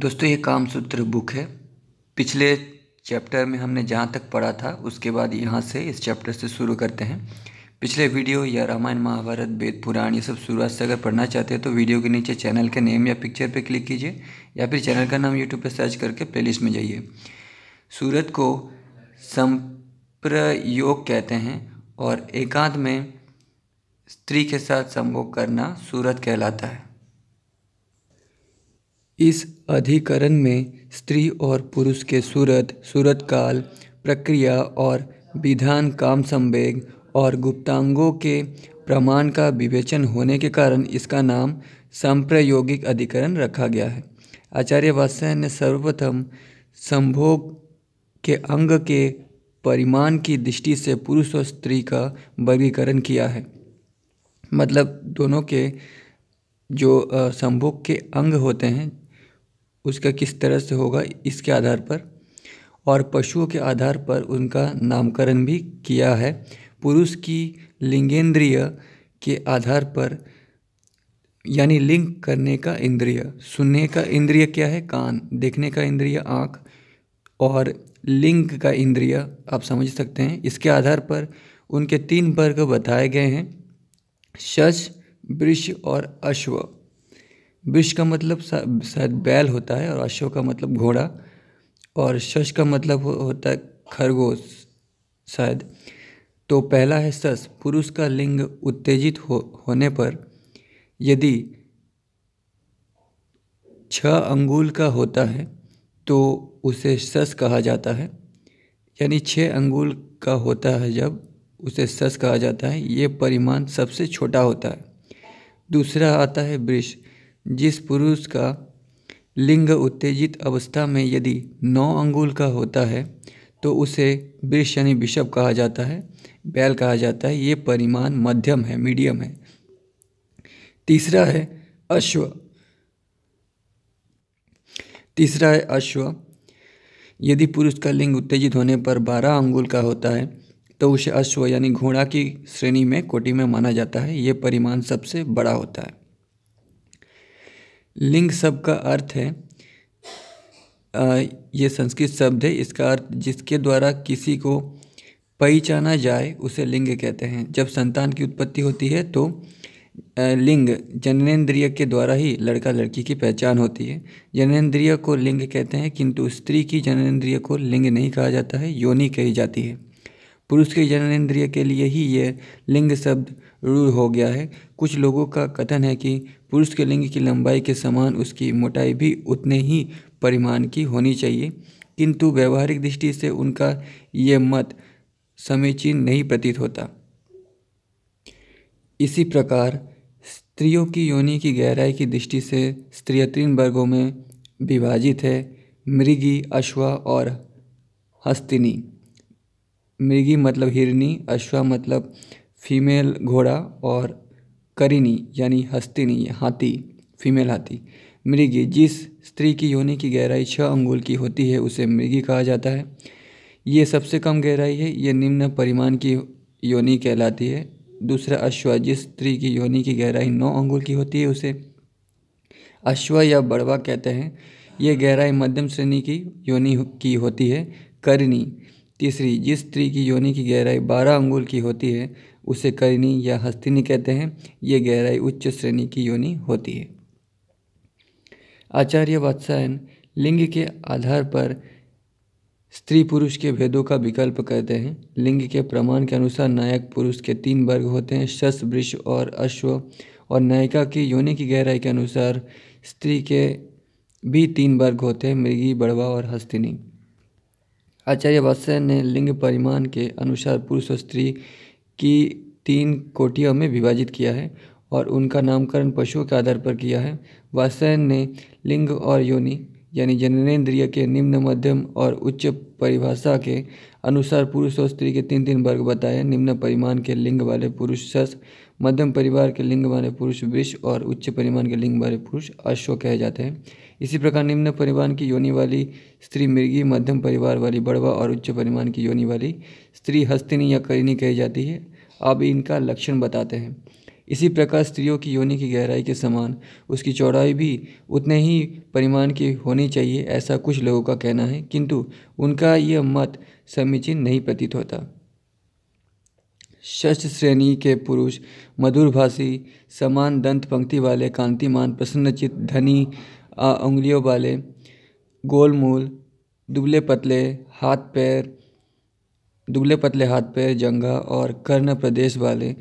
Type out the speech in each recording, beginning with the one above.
दोस्तों ये कामसूत्र बुक है पिछले चैप्टर में हमने जहाँ तक पढ़ा था उसके बाद यहाँ से इस चैप्टर से शुरू करते हैं पिछले वीडियो या रामायण महाभारत वेद पुराण ये सब शुरुआत से अगर पढ़ना चाहते हैं तो वीडियो के नीचे चैनल के नेम या पिक्चर पे क्लिक कीजिए या फिर चैनल का नाम यूट्यूब पर सर्च करके प्लेलिस्ट में जाइए सूरत को संप्रयोग कहते हैं और एकांत में स्त्री के साथ संभोग करना सूरत कहलाता है इस अधिकरण में स्त्री और पुरुष के सूरत सूरतकाल प्रक्रिया और विधान काम संवेग और गुप्तांगों के प्रमाण का विवेचन होने के कारण इसका नाम संप्रयोगिक अधिकरण रखा गया है आचार्य वात्सायन ने सर्वप्रथम संभोग के अंग के परिमाण की दृष्टि से पुरुष और स्त्री का वर्गीकरण किया है मतलब दोनों के जो संभोग के अंग होते हैं उसका किस तरह से होगा इसके आधार पर और पशुओं के आधार पर उनका नामकरण भी किया है पुरुष की लिंगेंद्रिय के आधार पर यानी लिंग करने का इंद्रिय सुनने का इंद्रिय क्या है कान देखने का इंद्रिय आँख और लिंग का इंद्रिय आप समझ सकते हैं इसके आधार पर उनके तीन वर्ग बताए गए हैं शश वृष और अश्व विष का मतलब शायद बैल होता है और अश्व का मतलब घोड़ा और शश का मतलब हो, होता है खरगोश शायद तो पहला है सस पुरुष का लिंग उत्तेजित हो होने पर यदि छ अंगुल का होता है तो उसे सस कहा जाता है यानी छः अंगुल का होता है जब उसे सस कहा जाता है ये परिमाण सबसे छोटा होता है दूसरा आता है वृष जिस पुरुष का लिंग उत्तेजित अवस्था में यदि नौ अंगुल का होता है तो उसे वृक्ष यानी बिशप कहा जाता है बैल कहा जाता है ये परिमाण मध्यम है मीडियम है तीसरा है अश्व तीसरा है अश्व यदि पुरुष का लिंग उत्तेजित होने पर बारह अंगुल का होता है तो उसे अश्व यानी घोड़ा की श्रेणी में कोटि में माना जाता है ये परिमाण सबसे बड़ा होता है लिंग शब्द का अर्थ है ये संस्कृत शब्द है इसका अर्थ जिसके द्वारा किसी को पहचाना जाए उसे लिंग कहते हैं जब संतान की उत्पत्ति होती है तो लिंग जननेन्द्रिय के द्वारा ही लड़का लड़की की पहचान होती है जननेन्द्रिय को लिंग कहते हैं किंतु स्त्री की जननेन्द्रिय को लिंग नहीं कहा जाता है योनि कही जाती है पुरुष के जननेन्द्रिय के लिए ही ये लिंग शब्द रूढ़ हो गया है कुछ लोगों का कथन है कि पुरुष के लिंग की लंबाई के समान उसकी मोटाई भी उतने ही परिमाण की होनी चाहिए किंतु व्यवहारिक दृष्टि से उनका ये मत समीचीन नहीं प्रतीत होता इसी प्रकार स्त्रियों की योनि की गहराई की दृष्टि से स्त्रिय तीन वर्गों में विभाजित है मृगी अश्वा और हस्तिनी मृगी मतलब हिरनी अश्वा मतलब फीमेल घोड़ा और करिनी यानी हस्तिनी हाथी फीमेल हाथी मृगी जिस स्त्री की योनि की गहराई छः अंगुल की होती है उसे मृगी कहा जाता है ये सबसे कम गहराई है ये निम्न परिमाण की योनि कहलाती है दूसरा अश्व जिस स्त्री की योनि की गहराई नौ अंगुल की होती है उसे अश्व या बड़वा कहते हैं ये गहराई मध्यम श्रेणी की योनि की होती है करनी तीसरी जिस स्त्री की योनि की गहराई बारह अंगुल की होती है उसे करिणी या हस्तिनी कहते हैं ये गहराई उच्च श्रेणी की योनि होती है आचार्य वात्सायन लिंग के आधार पर स्त्री पुरुष के भेदों का विकल्प करते हैं लिंग के प्रमाण के अनुसार नायक पुरुष के तीन वर्ग होते हैं शस वृक्ष और अश्व और नायिका की योनि की गहराई के अनुसार स्त्री के भी तीन वर्ग होते हैं मृगी बड़वा और हस्तिनी आचार्य वात्सायन ने लिंग परिमाण के अनुसार पुरुष और स्त्री की तीन कोटियों में विभाजित किया है और उनका नामकरण पशुओं के आधार पर किया है वासन ने लिंग और योनि यानी जननेन्द्रिय के निम्न मध्यम और उच्च परिभाषा के अनुसार पुरुष और स्त्री के तीन तीन वर्ग बताए निम्न परिमाण के लिंग वाले पुरुष सस मध्यम परिवार के लिंग वाले पुरुष वृक्ष और उच्च परिमाण के लिंग वाले पुरुष अश्व कहे जाते हैं इसी प्रकार निम्न परिमाण की योनि वाली स्त्री मृगी मध्यम परिवार वाली बड़वा और उच्च परिमाण की योनि वाली स्त्री हस्तिनी या करिनी कही जाती है अब इनका लक्षण बताते हैं इसी प्रकार स्त्रियों की योनि की गहराई के समान उसकी चौड़ाई भी उतने ही परिमाण की होनी चाहिए ऐसा कुछ लोगों का कहना है किंतु उनका यह मत समीचीन नहीं प्रतीत होता षष्ठ श्रेणी के पुरुष मधुरभाषी समान दंत पंक्ति वाले कांतिमान प्रसन्नचित धनी उंगलियों वाले गोल मूल दुबले पतले हाथ पैर दुबले पतले हाथ पैर जंगा और कर्ण प्रदेश वाले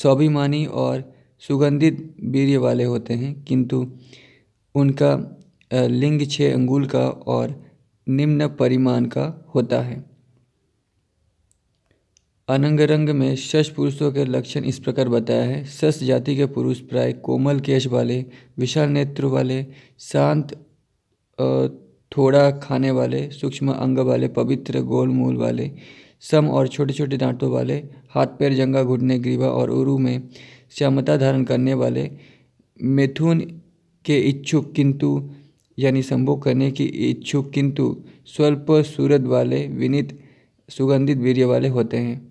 स्वाभिमानी और सुगंधित वीर्य वाले होते हैं किंतु उनका लिंग छः अंगुल का और निम्न परिमाण का होता है अनंगरंग में शश पुरुषों के लक्षण इस प्रकार बताया है शश जाति के पुरुष प्राय कोमल केश वाले विशाल नेत्र वाले शांत थोड़ा खाने वाले सूक्ष्म अंग वाले पवित्र गोल मूल वाले सम और छोटे छोटे दांतों वाले हाथ पैर जंगा घुटने ग्रीवा और उरु में श्यामता धारण करने वाले मिथुन के इच्छुक किंतु यानी संभोग करने की इच्छुक किंतु स्वल्प सूरत वाले विनित सुगंधित वीर्य वाले होते हैं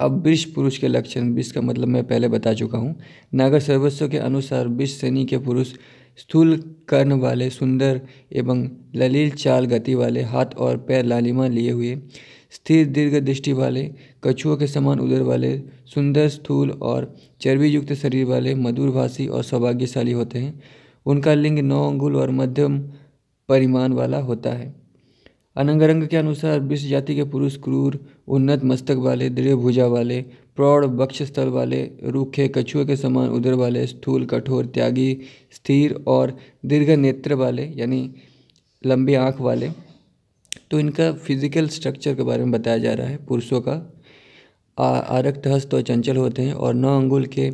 अब वृष पुरुष के लक्षण वृष का मतलब मैं पहले बता चुका हूँ नागर सर्वस्व के अनुसार वृष श्रेणी के पुरुष स्थूल कर्ण वाले सुंदर एवं ललील चाल गति वाले हाथ और पैर लालिमा लिए हुए स्थिर दीर्घ दृष्टि वाले कछुओं के समान उदर वाले सुंदर स्थूल और चर्बीयुक्त शरीर वाले मधुरभाषी और सौभाग्यशाली होते हैं उनका लिंग नौ अंगुल और मध्यम परिमाण वाला होता है अनंगरंग के अनुसार विश्व जाति के पुरुष क्रूर उन्नत मस्तक वाले दृढ़ भुजा वाले प्रौढ़ बक्षस्थल वाले रूखे कछुए के समान उदर वाले स्थूल कठोर त्यागी स्थिर और दीर्घ नेत्र वाले यानी लंबी आँख वाले तो इनका फिजिकल स्ट्रक्चर के बारे में बताया जा रहा है पुरुषों का आरक्त हस्त और चंचल होते हैं और नौ अंगुल के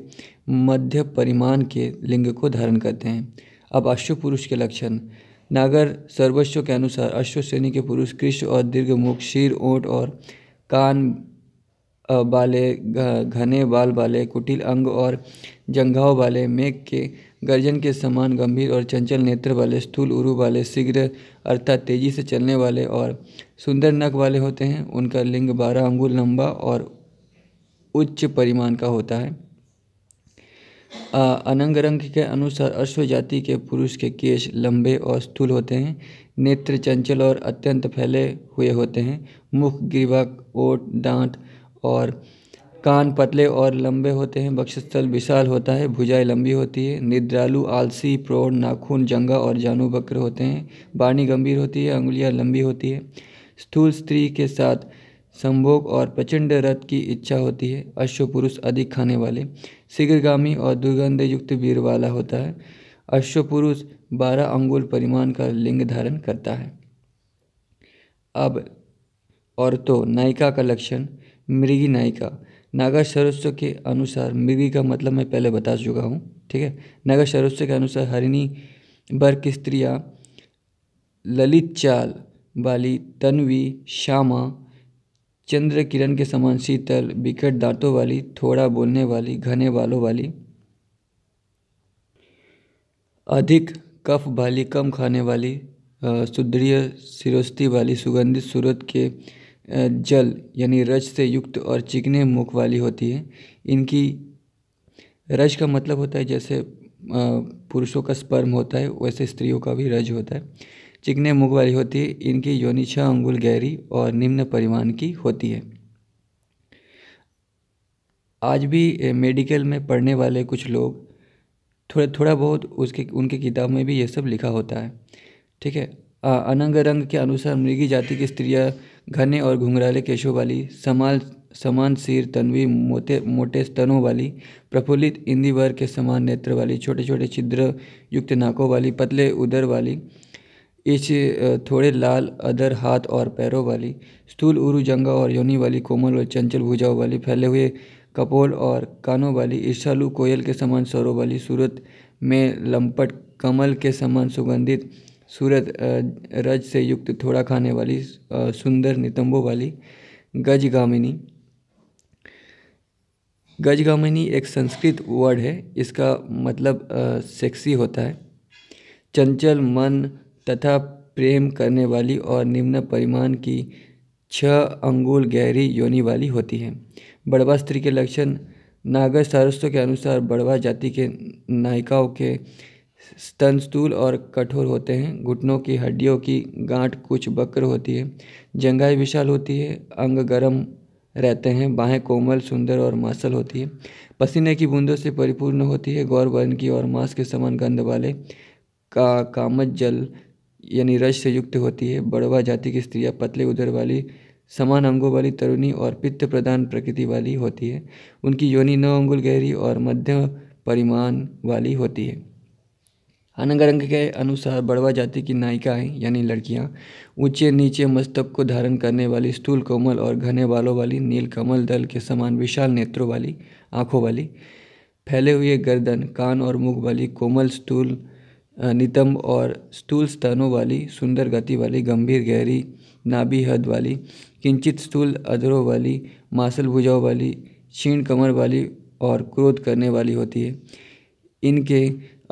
मध्य परिमाण के लिंग को धारण करते हैं अब अश्व पुरुष के लक्षण नागर सर्वस्व के अनुसार अश्व श्रेणी के पुरुष कृष्ण और दीर्घमुख शीर ओट और कान बाले घने बाल वाले कुटिल अंग और जंघाव वाले मेघ के गर्जन के समान गंभीर और चंचल नेत्र वाले स्थूल उरु वाले शीघ्र अर्थात तेजी से चलने वाले और सुंदर नक वाले होते हैं उनका लिंग बारह अंगुल लंबा और उच्च परिमाण का होता है अनंगरंग के अनुसार अश्व जाति के पुरुष के केश लंबे और स्थूल होते हैं नेत्र चंचल और अत्यंत फैले हुए होते हैं मुख ग्रीवक ओट दांत और कान पतले और लंबे होते हैं वक्षस्थल विशाल होता है भुजाएं लंबी होती है निद्रालु आलसी प्रौढ़ नाखून जंगा और जानू बकर होते हैं वाणी गंभीर होती है अंगुलियां लंबी होती है स्थूल स्त्री के साथ संभोग और प्रचंड रथ की इच्छा होती है अश्वपुरुष अधिक खाने वाले शीघ्रगामी और दुर्गंध युक्त वीर वाला होता है अश्वपुरुष बारह अंगुल परिमाण का लिंग धारण करता है अब और तो नायिका का लक्षण मृगी नायिका नागर सरोस्व के अनुसार मृगी का मतलब मैं पहले बता चुका हूँ ठीक है नागर सरोस्व के अनुसार हरिणी वर्ग की स्त्रियाँ ललित चाल वाली तन्वी श्यामा चंद्र किरण के समान शीतल विकट दांतों वाली थोड़ा बोलने वाली घने बालों वाली अधिक कफ वाली कम खाने वाली सुदृढ़ सिरोस्ती वाली सुगंधित सूरत के जल यानी रज से युक्त और चिकने मुख वाली होती है इनकी रज का मतलब होता है जैसे पुरुषों का स्पर्म होता है वैसे स्त्रियों का भी रज होता है चिकने मुख वाली होती है इनकी योनि छः अंगुल गहरी और निम्न परिमाण की होती है आज भी मेडिकल में पढ़ने वाले कुछ लोग थोड़ा थोड़ा बहुत उसके उनके किताब में भी ये सब लिखा होता है ठीक है अनंग रंग के अनुसार मृगी जाति की स्त्रियां घने और घुंघराले केशों वाली समाल समान सिर तनवी मोटे मोटे स्तनों वाली प्रफुल्लित इंदिवर के समान नेत्र वाली छोटे छोटे छिद्र युक्त नाकों वाली पतले उदर वाली इस थोड़े लाल अदर हाथ और पैरों वाली स्थूल उरुजंगा और योनि वाली कोमल और चंचल भुजाओं वाली फैले हुए कपोल और कानों वाली ईर्षालु कोयल के समान स्वरों वाली सूरत में लंपट कमल के समान सुगंधित सूरत रज से युक्त थोड़ा खाने वाली सुंदर नितंबों वाली गजगामिनी गजगामिनी एक संस्कृत वर्ड है इसका मतलब सेक्सी होता है चंचल मन तथा प्रेम करने वाली और निम्न परिमाण की छह अंगुल गहरी योनि वाली होती है बड़वा स्त्री के लक्षण नागर सारस्तों के अनुसार बड़वा जाति के नायिकाओं के स्तन स्थूल और कठोर होते हैं घुटनों की हड्डियों की गांठ कुछ बकर होती है जंघाई विशाल होती है अंग गर्म रहते हैं बाहें कोमल सुंदर और मासल होती है पसीने की बूंदों से परिपूर्ण होती है गौर वर्ण की और मांस के समान गंध वाले का कामज जल यानी रज से युक्त होती है बड़वा जाति की स्त्रियाँ पतले उदर वाली समान अंगों वाली तरुणी और पित्त प्रदान प्रकृति वाली होती है उनकी योनि नौ अंगुल गहरी और मध्य परिमाण वाली होती है अनंगरंग के अनुसार बड़वा जाति की नायिकाएं यानी लड़कियां ऊंचे नीचे मस्तक को धारण करने वाली स्थूल कोमल और घने बालों वाली नील कमल दल के समान विशाल नेत्रों वाली आँखों वाली फैले हुए गर्दन कान और मुख वाली कोमल स्थूल नितंब और स्थूल स्तनों वाली सुंदर गति वाली गंभीर गहरी नाभि हद वाली किंचित स्थूल अधरों वाली मांसल भुजाओं वाली क्षीण कमर वाली और क्रोध करने वाली होती है इनके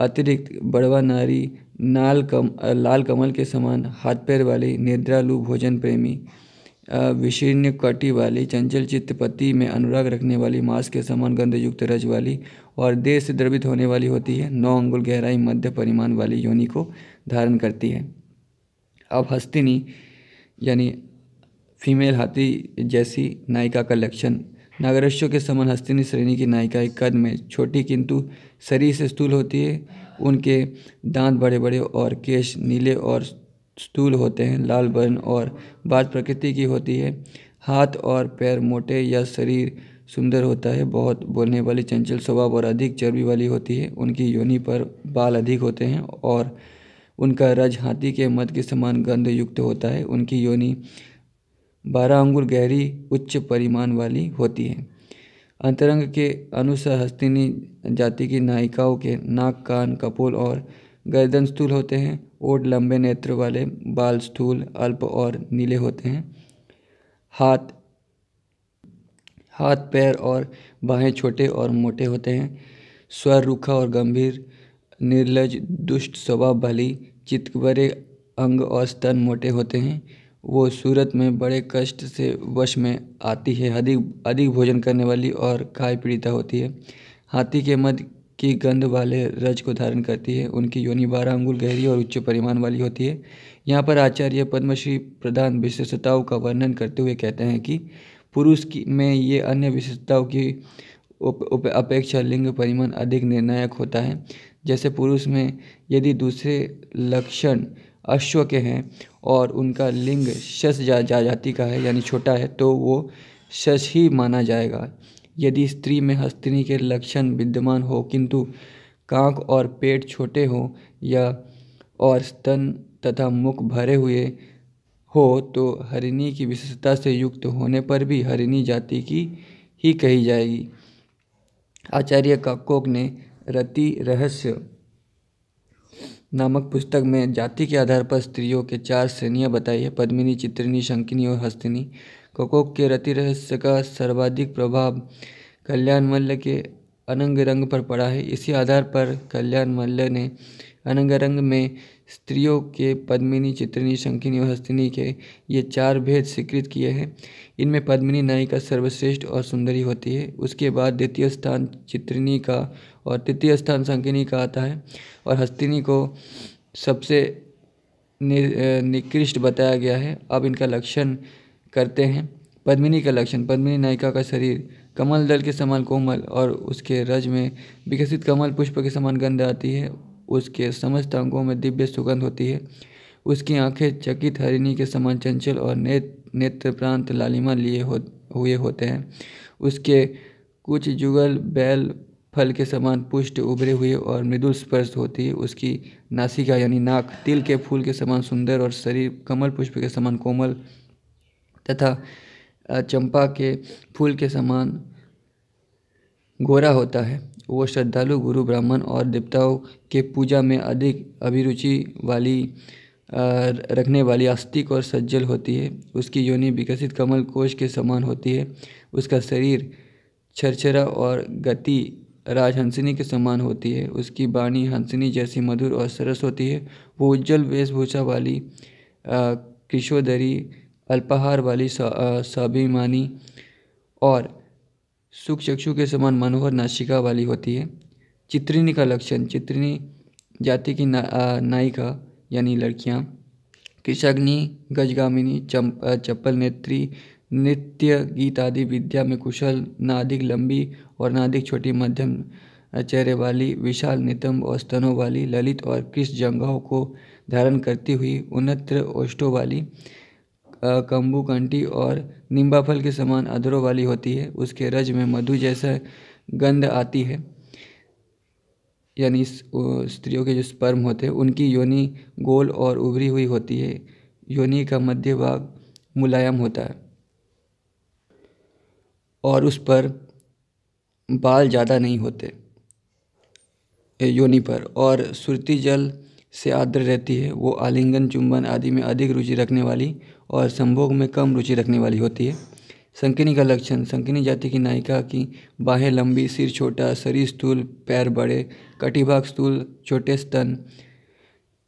अतिरिक्त बड़वा नारी नाल कम लाल कमल के समान हाथ पैर वाली निद्रालु भोजन प्रेमी विशीर्ण कटी वाली चंचल चित्तपति में अनुराग रखने वाली मांस के समान गंधयुक्त रज वाली और देह से द्रवित होने वाली होती है नौ अंगुल गहराई मध्य परिमाण वाली योनि को धारण करती है अब हस्तिनी यानी फीमेल हाथी जैसी नायिका का लक्षण नागरश्यों के समान हस्तिनी श्रेणी की एक कद में छोटी किंतु शरीर से स्थूल होती है उनके दांत बड़े बड़े और केश नीले और स्थूल होते हैं लाल वर्ण और बाज प्रकृति की होती है हाथ और पैर मोटे या शरीर सुंदर होता है बहुत बोलने वाली चंचल स्वभाव और अधिक चर्बी वाली होती है उनकी योनि पर बाल अधिक होते हैं और उनका रज हाथी के मध के समान गंध युक्त होता है उनकी योनि बारह अंगुल गहरी उच्च परिमाण वाली होती है अंतरंग के अनुसार हस्तिनी जाति की नायिकाओं के नाक कान कपोल और गर्दन स्थूल होते हैं ओट लंबे नेत्र वाले बाल स्थूल अल्प और नीले होते हैं हाथ हाथ पैर और बाहें छोटे और मोटे होते हैं स्वर रूखा और गंभीर निर्लज दुष्ट स्वभाव भली चितकबरे अंग और स्तन मोटे होते हैं वो सूरत में बड़े कष्ट से वश में आती है अधिक अधिक भोजन करने वाली और काय पीड़िता होती है हाथी के मध की गंध वाले रज को धारण करती है उनकी योनि बारह अंगुल गहरी और उच्च परिमाण वाली होती है यहाँ पर आचार्य पद्मश्री प्रधान विशेषताओं का वर्णन करते हुए कहते हैं कि पुरुष की में ये अन्य विशेषताओं की उप अपेक्षा लिंग परिमाण अधिक निर्णायक होता है जैसे पुरुष में यदि दूसरे लक्षण अश्व के हैं और उनका लिंग शस जा, जा जाति का है यानी छोटा है तो वो शश ही माना जाएगा यदि स्त्री में हस्तिनी के लक्षण विद्यमान हो किंतु कांक और पेट छोटे हो या और स्तन तथा मुख भरे हुए हो तो हरिणी की विशेषता से युक्त होने पर भी हरिणी जाति की ही कही जाएगी आचार्य काकोक ने रति रहस्य नामक पुस्तक में जाति के आधार पर स्त्रियों के चार श्रेणियाँ बताई है पद्मिनी चित्रिनी शंकिनी और हस्तिनी ककोक के रति रहस्य का सर्वाधिक प्रभाव कल्याण मल्ल के अनंग रंग पर पड़ा है इसी आधार पर कल्याण मल्ल ने अनंग रंग में स्त्रियों के पद्मिनी चित्रिनी शंकिनी और हस्तिनी के ये चार भेद स्वीकृत किए हैं इनमें पद्मिनी नायिका सर्वश्रेष्ठ और सुंदरी होती है उसके बाद द्वितीय स्थान चित्रिनी का और तृतीय स्थान शंकिनी का आता है और हस्तिनी को सबसे निकृष्ट बताया गया है अब इनका लक्षण करते हैं पद्मिनी का लक्षण पद्मिनी नायिका का शरीर कमल दल के समान कोमल और उसके रज में विकसित कमल पुष्प के समान गंध आती है उसके समस्त अंगों में दिव्य सुगंध होती है उसकी आंखें चकित हरिणी के समान चंचल और ने, नेत्र प्रांत लालिमा लिए हो हुए होते हैं उसके कुछ जुगल बैल फल के समान पुष्ट उभरे हुए और मृदुल स्पर्श होती है उसकी नासिका यानी नाक तिल के फूल के समान सुंदर और शरीर कमल पुष्प के समान कोमल तथा चंपा के फूल के समान गोरा होता है वो श्रद्धालु गुरु ब्राह्मण और देवताओं के पूजा में अधिक अभिरुचि वाली रखने वाली आस्तिक और सज्जल होती है उसकी योनि विकसित कमल कोश के समान होती है उसका शरीर छरछरा और गति राजहंसिनी के समान होती है उसकी बाणी हंसिनी जैसी मधुर और सरस होती है वो उज्जवल वेशभूषा वाली किशोदरी अल्पाहार वाली स्वाभिमानी और सुख चक्षु के समान मनोहर नासिका वाली होती है चित्रिनी का लक्षण चित्रिनी जाति की ना, नायिका यानी लड़कियाँ कृषग्नि गजगामिनी चप्पल नेत्री नृत्य गीत आदि विद्या में कुशल ना अधिक लंबी और ना अधिक छोटी मध्यम चेहरे वाली विशाल नितंब और स्तनों वाली ललित और कृष्ण जंगाओं को धारण करती हुई उन्नत ओष्ठों वाली कंटी और निम्बाफल के समान अधरों वाली होती है उसके रज में मधु जैसा गंध आती है यानी स्त्रियों के जो स्पर्म होते हैं उनकी योनि गोल और उभरी हुई होती है योनि का मध्य भाग मुलायम होता है और उस पर बाल ज़्यादा नहीं होते योनि पर और सुरती जल से आर्द्र रहती है वो आलिंगन चुंबन आदि में अधिक रुचि रखने वाली और संभोग में कम रुचि रखने वाली होती है संकिनी का लक्षण संकिनी जाति की नायिका की बाहें लंबी सिर छोटा शरीर स्थूल पैर बड़े कटिभाग स्थूल छोटे स्तन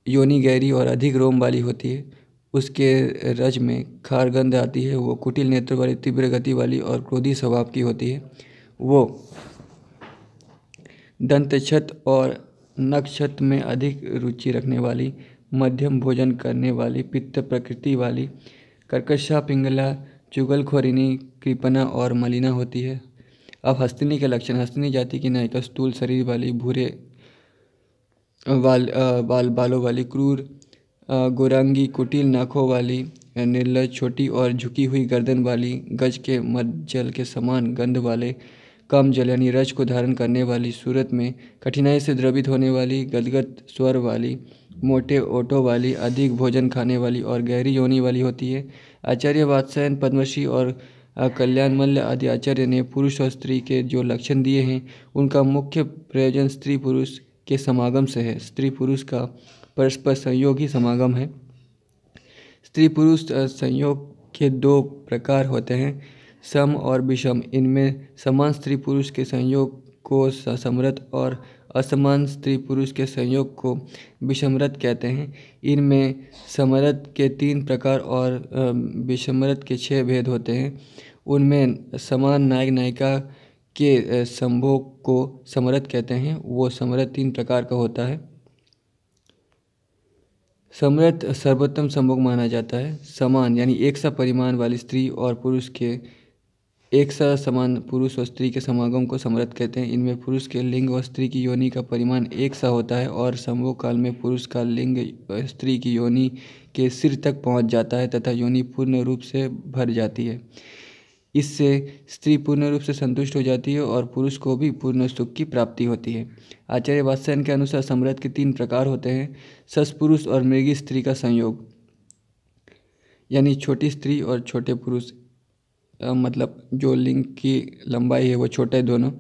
योनि गहरी और अधिक रोम वाली होती है उसके रज में खार गंध आती है वो कुटिल नेत्र वाली तीव्र गति वाली और क्रोधी स्वभाव की होती है वो दंत छत और नक्षत में अधिक रुचि रखने वाली मध्यम भोजन करने वाली पित्त प्रकृति वाली कर्कशा पिंगला चुगलखोरिनी कृपना और मलिना होती है अब हस्तिनी के लक्षण हस्तिनी जाति की नायिका स्थूल शरीर वाली भूरे वाल बाल बालों वाली क्रूर गोरांगी कुटिल नाखों वाली निर्लज छोटी और झुकी हुई गर्दन वाली गज के मध जल के समान गंध वाले कम जल यानी रज को धारण करने वाली सूरत में कठिनाई से द्रवित होने वाली गदगद स्वर वाली मोटे ओंठों वाली अधिक भोजन खाने वाली और गहरी योनी वाली होती है आचार्य वात्सायन पद्मश्री और कल्याण मल्ल आदि आचार्य ने पुरुष और स्त्री के जो लक्षण दिए हैं उनका मुख्य प्रयोजन स्त्री पुरुष के समागम से है स्त्री पुरुष का परस्पर संयोग ही समागम है स्त्री पुरुष संयोग के दो प्रकार होते हैं सम और विषम इनमें समान स्त्री पुरुष के संयोग को समृत और असमान स्त्री पुरुष के संयोग को विषमरत कहते हैं इनमें समरत के तीन प्रकार और विषमरत के छः भेद होते हैं उनमें समान नायक नायिका के संभोग को समरत कहते हैं वो समरत तीन प्रकार का होता है समरत सर्वोत्तम संभोग माना जाता है समान यानी एक सा परिमाण वाली स्त्री और पुरुष के एक सा समान पुरुष और स्त्री के समागम को समृद्ध कहते हैं इनमें पुरुष के लिंग और स्त्री की योनि का परिमाण एक सा होता है और संभोग काल में पुरुष का लिंग स्त्री की योनि के सिर तक पहुंच जाता है तथा योनि पूर्ण रूप से भर जाती है इससे स्त्री पूर्ण रूप से संतुष्ट हो जाती है और पुरुष को भी पूर्ण सुख की प्राप्ति होती है आचार्य वात्स्यन के अनुसार समृद्ध के तीन प्रकार होते हैं सस पुरुष और मृगी स्त्री का संयोग यानी छोटी स्त्री और छोटे पुरुष मतलब जो लिंग की लंबाई है वो छोटे दोनों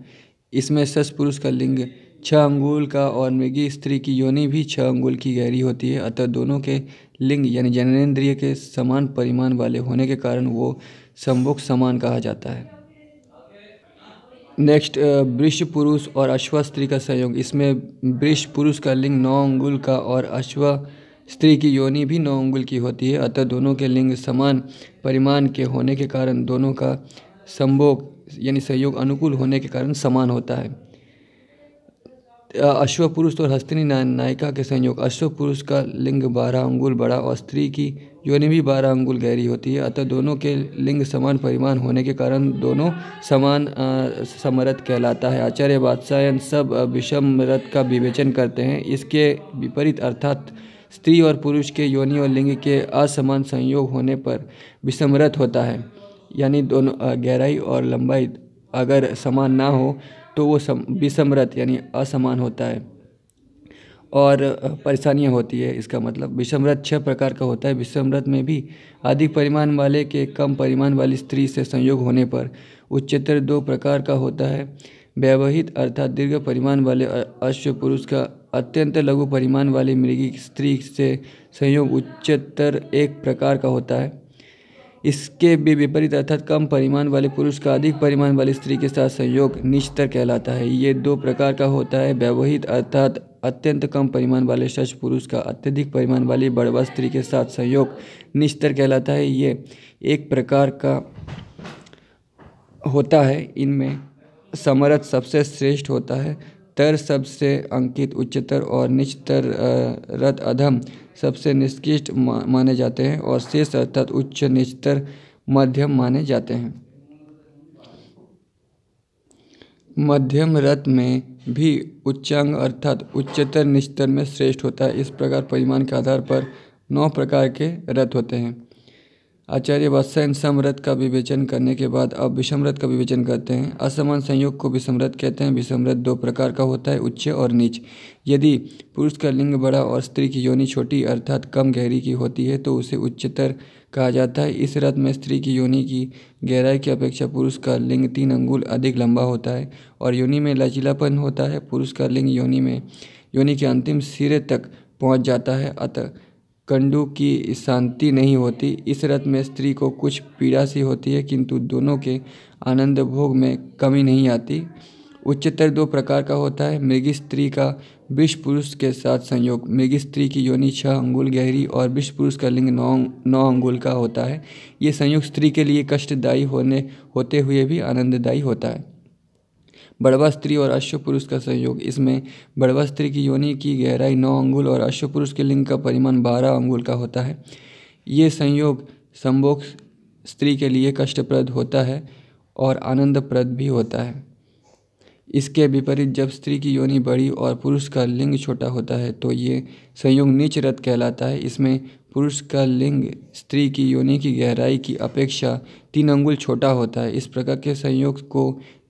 इसमें सस पुरुष का लिंग छः अंगुल का और मृगी स्त्री की योनि भी छः अंगुल की गहरी होती है अतः दोनों के लिंग यानी जननेन्द्रिय के समान परिमाण वाले होने के कारण वो संभुक समान कहा जाता है नेक्स्ट वृक्ष पुरुष और अश्व स्त्री का संयोग इसमें वृक्ष पुरुष का लिंग नौ अंगुल का और अश्व स्त्री की योनि भी नौ अंगुल की होती है अतः दोनों के लिंग समान परिमाण के होने के कारण दोनों का संभोग यानी सहयोग अनुकूल होने के कारण समान होता है अश्व पुरुष और हस्तिनी नायिका के संयोग अश्व पुरुष का लिंग बारह अंगुल बड़ा और स्त्री की योनि भी बारह अंगुल गहरी होती है अतः दोनों के लिंग समान परिमाण होने के कारण दोनों समान समरथ कहलाता है आचार्य बादशाह सब विषम रथ का विवेचन करते हैं इसके विपरीत अर्थात स्त्री और पुरुष के योनि और लिंग के असमान संयोग होने पर विसमृत होता है यानी दोनों गहराई और लंबाई अगर समान ना हो तो वो विसमृत यानी असमान होता है और परेशानियाँ होती है इसका मतलब विषमरत छह प्रकार का होता है विषमरत में भी अधिक परिमाण वाले के कम परिमाण वाली स्त्री से संयोग होने पर उच्चतर दो प्रकार का होता है व्यवहित अर्थात दीर्घ परिमाण वाले अश्व पुरुष का अत्यंत लघु परिमाण वाली मृगी स्त्री से संयोग उच्चतर एक प्रकार का होता है इसके भी विपरीत अर्थात कम परिमाण वाले पुरुष का अधिक परिमाण वाली स्त्री के साथ संयोग निचतर कहलाता है ये दो प्रकार का होता है व्यवहित अर्थात अत्यंत कम परिमाण वाले सच पुरुष का अत्यधिक परिमाण वाली बड़वा स्त्री के साथ संयोग निचतर कहलाता है ये एक प्रकार का होता है इनमें समरथ सबसे श्रेष्ठ होता है तर सबसे अंकित उच्चतर और निचतर रथ अधम सबसे निष्कृष्ट माने जाते हैं और शेष अर्थात उच्च निचतर मध्यम माने जाते हैं मध्यम रथ में भी उच्चांग अर्थात उच्चतर निचतर में श्रेष्ठ होता है इस प्रकार परिमाण के आधार पर नौ प्रकार के रथ होते हैं आचार्य बादशाह समरथ का विवेचन करने के बाद अब विषमरथ का विवेचन करते हैं असमान संयोग को विषमरथ कहते हैं विषमरथ दो प्रकार का होता है उच्च और नीच यदि पुरुष का लिंग बड़ा और स्त्री की योनि छोटी अर्थात कम गहरी की होती है तो उसे उच्चतर कहा जाता है इस रथ में स्त्री की योनि की गहराई की अपेक्षा पुरुष का लिंग तीन अंगुल अधिक लंबा होता है और योनि में लचीलापन होता है पुरुष का लिंग योनि में योनि के अंतिम सिरे तक पहुँच जाता है अतः कंडू की शांति नहीं होती इस रत में स्त्री को कुछ पीड़ा सी होती है किंतु दोनों के आनंद भोग में कमी नहीं आती उच्चतर दो प्रकार का होता है मृग स्त्री का विष पुरुष के साथ संयोग मृग स्त्री की योनि छः अंगुल गहरी और विष पुरुष का लिंग नौ नौ अंगुल का होता है ये संयोग स्त्री के लिए कष्टदायी होने होते हुए भी आनंददायी होता है बड़वा स्त्री और अश्व पुरुष का संयोग इसमें बड़वा स्त्री की योनि की गहराई नौ अंगुल और अश्व पुरुष के लिंग का परिमाण बारह अंगुल का होता है ये संयोग संभोग स्त्री के लिए कष्टप्रद होता है और आनंदप्रद भी होता है इसके विपरीत जब स्त्री की योनि बड़ी और पुरुष का लिंग छोटा होता है तो ये संयोग नीच रथ कहलाता है इसमें पुरुष का लिंग स्त्री की योनि की गहराई की अपेक्षा तीन अंगुल छोटा होता है इस प्रकार के संयोग को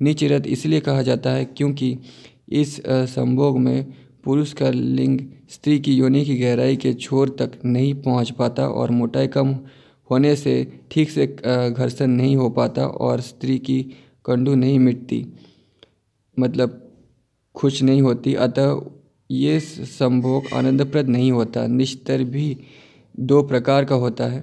निचरत इसलिए कहा जाता है क्योंकि इस संभोग में पुरुष का लिंग स्त्री की योनि की गहराई के छोर तक नहीं पहुंच पाता और मोटाई कम होने से ठीक से घर्षण नहीं हो पाता और स्त्री की कंडू नहीं मिटती मतलब खुश नहीं होती अतः ये संभोग आनंदप्रद नहीं होता निस्तर भी दो प्रकार का होता है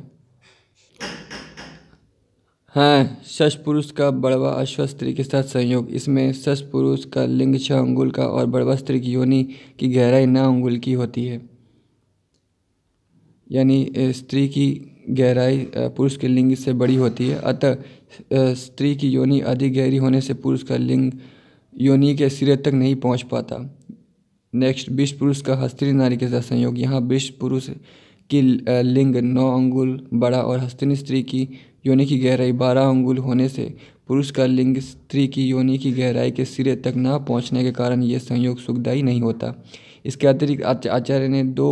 हाँ सच पुरुष का बड़वा अश्व स्त्री के साथ संयोग इसमें सच पुरुष का लिंग छह अंगुल का और बड़वा स्त्री की योनि की गहराई नौ अंगुल की होती है यानी स्त्री की गहराई पुरुष के लिंग से बड़ी होती है अतः स्त्री की योनि अधिक गहरी होने से पुरुष का लिंग योनि के सिरे तक नहीं पहुंच पाता नेक्स्ट विश्व पुरुष का हस्त्री नारी के साथ संयोग यहाँ विश्व पुरुष की लिंग नौ अंगुल बड़ा और हस्तिन स्त्री की योनि की गहराई बारह अंगुल होने से पुरुष का लिंग स्त्री की योनि की गहराई के सिरे तक ना पहुंचने के कारण यह संयोग सुखदायी नहीं होता इसके अतिरिक्त आचार्य ने दो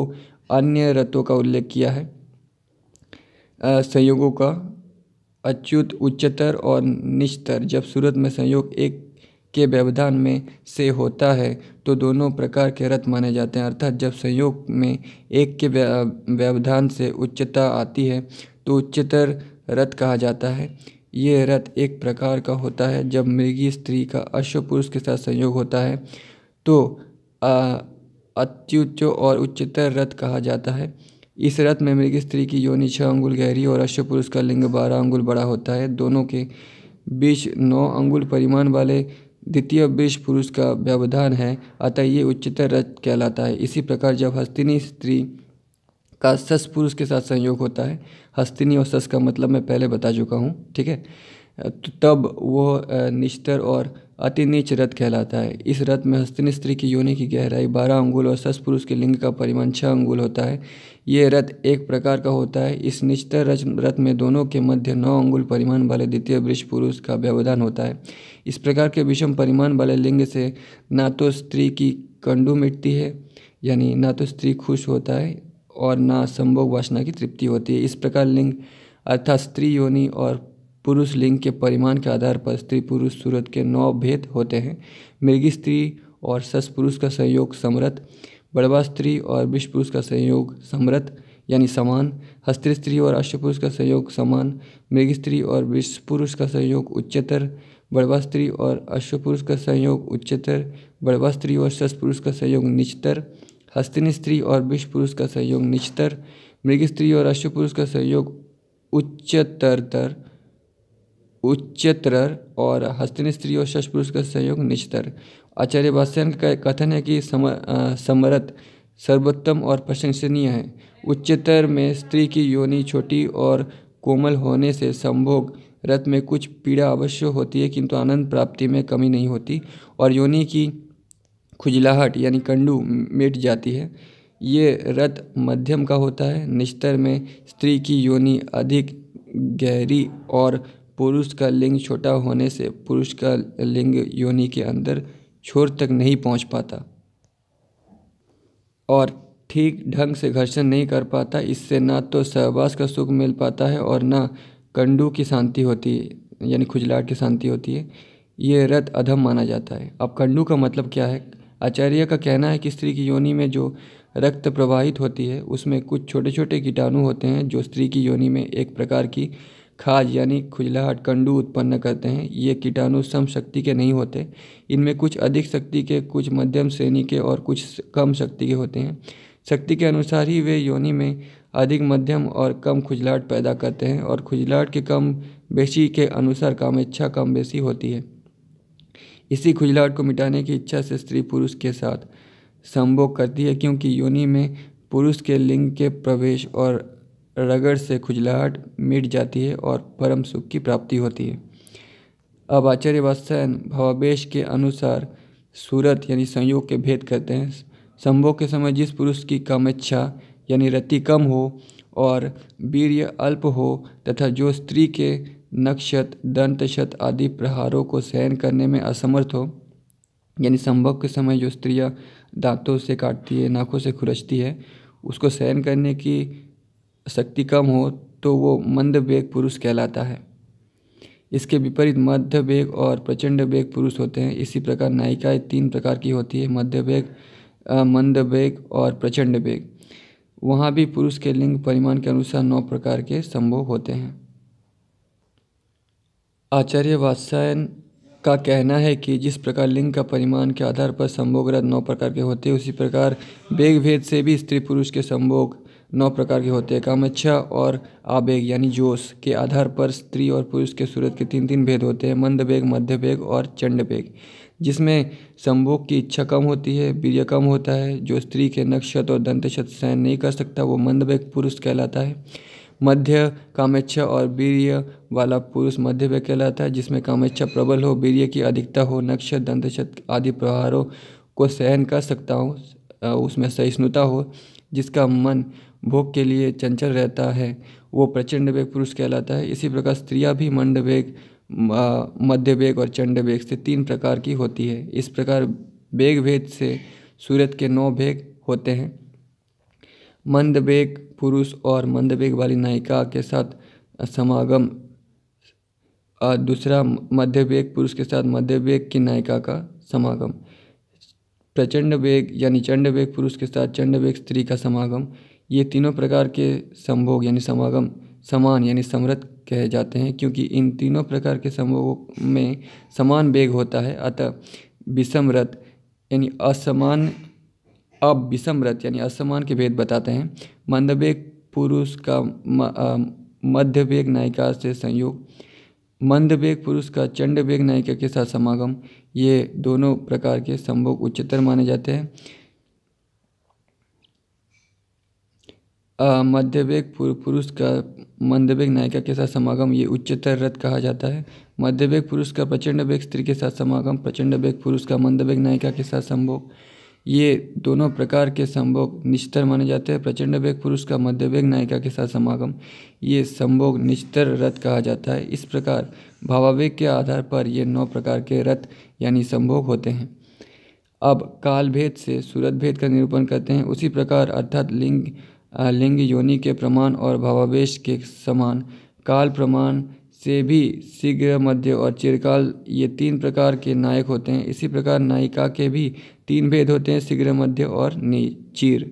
अन्य रतों का उल्लेख किया है संयोगों का अच्युत उच्चतर और निचतर जब सूरत में संयोग एक के व्यवधान में से होता है तो दोनों प्रकार के रथ माने जाते हैं अर्थात जब संयोग में एक के व्यवधान से उच्चता आती है तो उच्चतर रथ कहा जाता है ये रथ एक प्रकार का होता है जब मृगी स्त्री का अश्व पुरुष के साथ संयोग होता है तो अत्युच्च और उच्चतर रथ कहा जाता है इस रथ में मृगी स्त्री की योनि छः अंगुल गहरी और अश्व पुरुष का लिंग बारह अंगुल बड़ा होता है दोनों के बीच नौ अंगुल परिमाण वाले द्वितीय विष पुरुष का व्यवधान है अतः ये उच्चतर रज कहलाता है इसी प्रकार जब हस्तिनी स्त्री का सस पुरुष के साथ संयोग होता है हस्तिनी और सस का मतलब मैं पहले बता चुका हूँ ठीक है तो तब वो निस्तर और अति नीच रथ कहलाता है इस रथ में हस्तिन स्त्री की योनि की गहराई बारह अंगुल और सस पुरुष के लिंग का परिमाण छः अंगुल होता है ये रथ एक प्रकार का होता है इस निचतर रथ में दोनों के मध्य नौ अंगुल परिमाण वाले द्वितीय वृक्ष पुरुष का व्यवधान होता है इस प्रकार के विषम परिमाण वाले लिंग से ना तो स्त्री की कंडू मिटती है यानी ना तो स्त्री खुश होता है और ना संभोग वासना की तृप्ति होती है इस प्रकार लिंग अर्थात स्त्री योनि और पुरुष लिंग के परिमाण के आधार पर स्त्री पुरुष सूरत के नौ भेद होते हैं मृगी स्त्री और सस पुरुष का संयोग समरत बड़वा स्त्री और विश्व पुरुष का संयोग समरत यानी समान हस्त्र स्त्री और अष्ट पुरुष का संयोग समान मृग स्त्री और विश्व पुरुष का संयोग उच्चतर बड़वा स्त्री और अश्व पुरुष का संयोग उच्चतर बड़वा स्त्री और सस पुरुष का संयोग निचतर हस्तिन स्त्री और विश्व पुरुष का संयोग निचतर मृग स्त्री और अश्व पुरुष का संयोग उच्चतरतर उच्चतर और हस्तिन स्त्री और शश पुरुष का संयोग निचतर आचार्य भाष्यन का कथन है कि समरत सर्वोत्तम और प्रशंसनीय है उच्चतर में स्त्री की योनि छोटी और कोमल होने से संभोग रथ में कुछ पीड़ा अवश्य होती है किंतु आनंद प्राप्ति में कमी नहीं होती और योनि की खुजलाहट यानी कंडू मिट जाती है ये रथ मध्यम का होता है निस्तर में स्त्री की योनि अधिक गहरी और पुरुष का लिंग छोटा होने से पुरुष का लिंग योनि के अंदर छोर तक नहीं पहुंच पाता और ठीक ढंग से घर्षण नहीं कर पाता इससे ना तो सहवास का सुख मिल पाता है और ना कंडू की शांति होती है यानी खुजलाट की शांति होती है ये रथ अधम माना जाता है अब कंडू का मतलब क्या है आचार्य का कहना है कि स्त्री की योनि में जो रक्त प्रवाहित होती है उसमें कुछ छोटे छोटे कीटाणु होते हैं जो स्त्री की योनि में एक प्रकार की खाज यानी खुजलाहट कंडू उत्पन्न करते हैं ये कीटाणु सम शक्ति के नहीं होते इनमें कुछ अधिक शक्ति के कुछ मध्यम श्रेणी के और कुछ कम शक्ति के होते हैं शक्ति के अनुसार ही वे योनि में अधिक मध्यम और कम खुजलाहट पैदा करते हैं और खुजलाहट के कम बेशी के अनुसार कामेच्छा कम बेशी होती है इसी खुजलाहट को मिटाने की इच्छा से स्त्री पुरुष के साथ संभोग करती है क्योंकि योनि में पुरुष के लिंग के प्रवेश और रगड़ से खुजलाहट मिट जाती है और परम सुख की प्राप्ति होती है अब आचार्यवासन भावावेश के अनुसार सूरत यानी संयोग के भेद करते हैं संभोग के समय जिस पुरुष की कामेच्छा यानी रति कम हो और वीर अल्प हो तथा जो स्त्री के नक्षत दंतशत आदि प्रहारों को सहन करने में असमर्थ हो यानी संभव के समय जो स्त्रियां दांतों से काटती है नाखों से खुरचती है उसको सहन करने की शक्ति कम हो तो वो मंद वेग पुरुष कहलाता है इसके विपरीत मध्य वेग और प्रचंड वेग पुरुष होते हैं इसी प्रकार नायिकाएँ तीन प्रकार की होती है मध्य वेग मंद वेग और प्रचंड वेग वहाँ भी पुरुष के लिंग परिमाण के अनुसार नौ प्रकार के संभोग होते हैं आचार्य वात्सायन का कहना है कि जिस प्रकार लिंग का परिमाण के आधार पर संभोग रथ नौ प्रकार के होते हैं उसी प्रकार वेग भेद से भी स्त्री पुरुष के संभोग नौ प्रकार की होती है कामच्छा और आवेग यानी जोश के आधार पर स्त्री और पुरुष के सूरत के तीन तीन भेद होते हैं मंद वेग मध्य वेग और चंड वेग जिसमें संभोग की इच्छा कम होती है वीर्य कम होता है जो स्त्री के नक्षत और दंतक्षत सहन नहीं कर सकता वो मंद वेग पुरुष कहलाता है मध्य कामेच्छा और वीर्य वाला पुरुष मध्य व्यय कहलाता है जिसमें कामेच्छा प्रबल हो वीर्य की अधिकता हो नक्ष दंतक्षत आदि प्रहारों को सहन कर सकता हो उसमें सहिष्णुता हो जिसका मन भोग के लिए चंचल रहता है वो प्रचंड वेग पुरुष कहलाता है इसी प्रकार स्त्रियाँ भी मंड वेग मध्य वेग और चंड वेग से तीन प्रकार की होती है इस प्रकार वेग भेद से सूरत के नौ भेग होते हैं मंद वेग पुरुष और मंद वेग वाली नायिका के साथ समागम दूसरा मध्य वेग पुरुष के साथ मध्य वेग की नायिका का समागम प्रचंड वेग यानी चंड वेग पुरुष के साथ चंड वेग स्त्री का समागम ये तीनों प्रकार के संभोग यानी समागम समान यानी समृत कहे जाते हैं क्योंकि इन तीनों प्रकार के संभोगों में समान वेग होता है अतः विषमरत यानी असमान अब विषमरत यानी असमान के भेद बताते हैं मंदवेग पुरुष का मध्य वेग नायिका से संयोग मंद वेग पुरुष का चंड वेग नायिका के साथ समागम ये दोनों प्रकार के संभोग उच्चतर माने जाते हैं मध्यवेग पुरुष का मंदवेग नायिका के साथ समागम ये उच्चतर रथ कहा जाता है मध्यवेग पुरुष का प्रचंड वेग स्त्री के साथ समागम प्रचंड वेग पुरुष का मंदवेग नायिका के साथ संभोग ये दोनों प्रकार के संभोग निस्तर माने जाते हैं प्रचंड वेग पुरुष का मध्यवेग नायिका के साथ समागम ये संभोग निस्तर रथ कहा जाता है इस प्रकार भावावेग के आधार पर ये नौ प्रकार के रथ यानी संभोग होते हैं अब काल भेद से सूरत भेद का निरूपण करते हैं उसी प्रकार अर्थात लिंग लिंग योनि के प्रमाण और भावावेश के समान काल प्रमाण से भी शीघ्र मध्य और चिरकाल ये तीन प्रकार के नायक होते हैं इसी प्रकार नायिका के भी तीन भेद होते हैं शीघ्र मध्य और चीर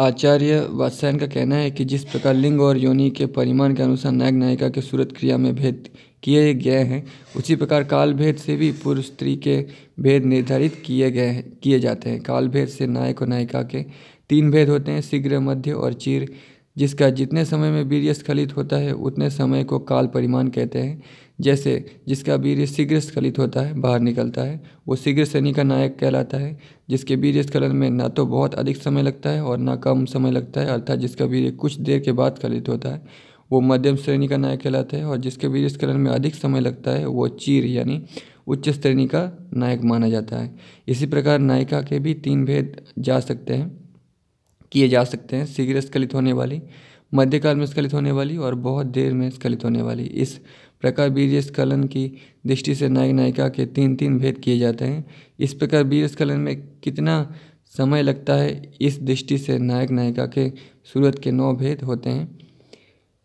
आचार्य वात्सायन का कहना है कि जिस प्रकार लिंग और योनि के परिमाण के अनुसार नायक नायिका के सूरत क्रिया में भेद किए गए हैं उसी प्रकार काल भेद से भी पुरुष स्त्री के भेद निर्धारित किए गए हैं किए जाते हैं काल भेद से नायक और नायिका के तीन भेद होते हैं शीघ्र मध्य और चीर जिसका जितने समय में वीर्य स्खलित होता है उतने समय को काल परिमाण कहते हैं जैसे जिसका वीर्य शीघ्र स्खलित होता है बाहर निकलता है वो शीघ्र शनि का नायक कहलाता है जिसके वीर्य स्खलन में ना तो बहुत अधिक समय लगता है और ना कम समय लगता है अर्थात जिसका वीर्य कुछ देर के बाद स्खलित होता है वो मध्यम श्रेणी का नायक कहलाते हैं और जिसके स्खलन में अधिक समय लगता है वो चीर यानी उच्च श्रेणी का नायक माना जाता है इसी प्रकार नायिका के भी तीन भेद जा सकते हैं किए जा सकते हैं शीघ्र स्खलित होने वाली मध्यकाल में स्खलित होने वाली और बहुत देर में स्खलित होने वाली इस प्रकार वीर स्खलन की दृष्टि से नायक नायिका के तीन तीन भेद किए जाते हैं इस प्रकार वीर स्खलन में कितना समय लगता है इस दृष्टि से नायक नायिका के सूरत के नौ भेद होते हैं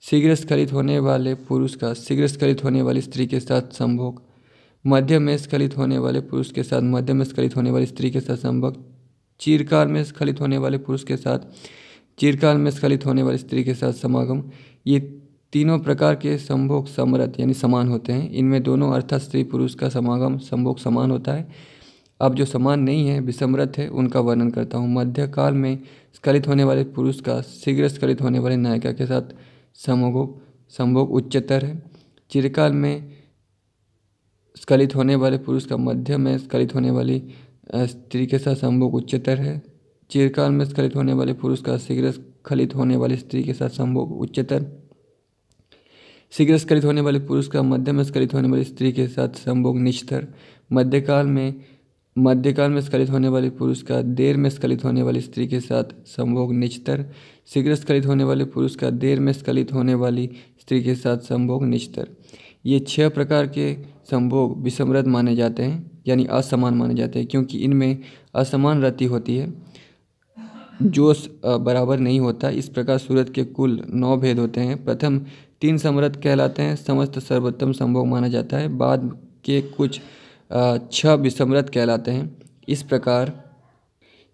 शीघ्रस्खलित होने वाले पुरुष का शीघ्रस्खलित होने वाली स्त्री के साथ संभोग मध्य में स्खलित होने वाले पुरुष के साथ मध्य में स्खलित होने वाली स्त्री के साथ संभोग चीरकाल में स्खलित होने वाले पुरुष के साथ चीरकाल में स्खलित होने वाली स्त्री के साथ समागम ये तीनों प्रकार के संभोग समरथ यानी समान होते हैं इनमें दोनों अर्थात स्त्री पुरुष का समागम संभोग समान होता है अब जो समान नहीं है विसमरथ है उनका वर्णन करता हूँ मध्यकाल में स्खलित होने वाले पुरुष का शीघ्र स्खलित होने वाले नायिका के साथ समभोग संभोग उच्चतर है चिरकाल में स्खलित होने वाले पुरुष का मध्य में स्खलित होने वाली स्त्री के साथ संभोग उच्चतर है चिरकाल में स्खलित होने वाले पुरुष का शीघ्र स्खलित होने वाली स्त्री के साथ संभोग उच्चतर शीघ्र स्खलित होने वाले पुरुष का मध्य में स्खलित होने वाली स्त्री के साथ संभोग निचतर मध्यकाल में मध्यकाल में स्खलित होने वाले पुरुष का देर में स्खलित होने वाली स्त्री के साथ संभोग निचतर शीघ्र स्खलित होने वाले पुरुष का देर में स्खलित होने वाली स्त्री के साथ संभोग निचतर ये छह प्रकार के संभोग विसमृत माने जाते हैं यानी असमान माने जाते हैं क्योंकि इनमें असमान रति होती है जोश बराबर नहीं होता इस प्रकार सूरत के कुल नौ भेद होते हैं प्रथम तीन समृद्ध कहलाते हैं समस्त सर्वोत्तम संभोग माना जाता है बाद के कुछ छह विषमरत कहलाते हैं इस प्रकार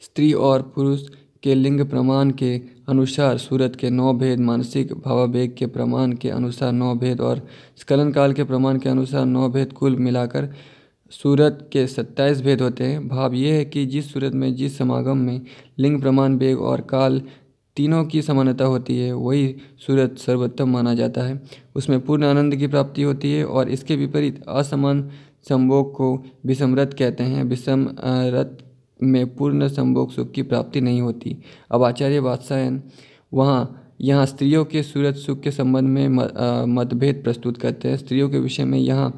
स्त्री और पुरुष के लिंग प्रमाण के अनुसार सूरत के नौ भेद मानसिक भावावेग के प्रमाण के अनुसार नौ भेद और स्खलन काल के प्रमाण के अनुसार नौ भेद कुल मिलाकर सूरत के सत्ताईस भेद होते हैं भाव ये है कि जिस सूरत में जिस समागम में लिंग प्रमाण वेग और काल तीनों की समानता होती है वही सूरत सर्वोत्तम माना जाता है उसमें पूर्ण आनंद की प्राप्ति होती है और इसके विपरीत असमान संभोग को विषमरत कहते हैं विषमरत में पूर्ण संभोग सुख की प्राप्ति नहीं होती अब आचार्य वात्सायन वहाँ यहाँ स्त्रियों के सूरज सुख के संबंध में मतभेद प्रस्तुत करते हैं स्त्रियों के विषय में यहाँ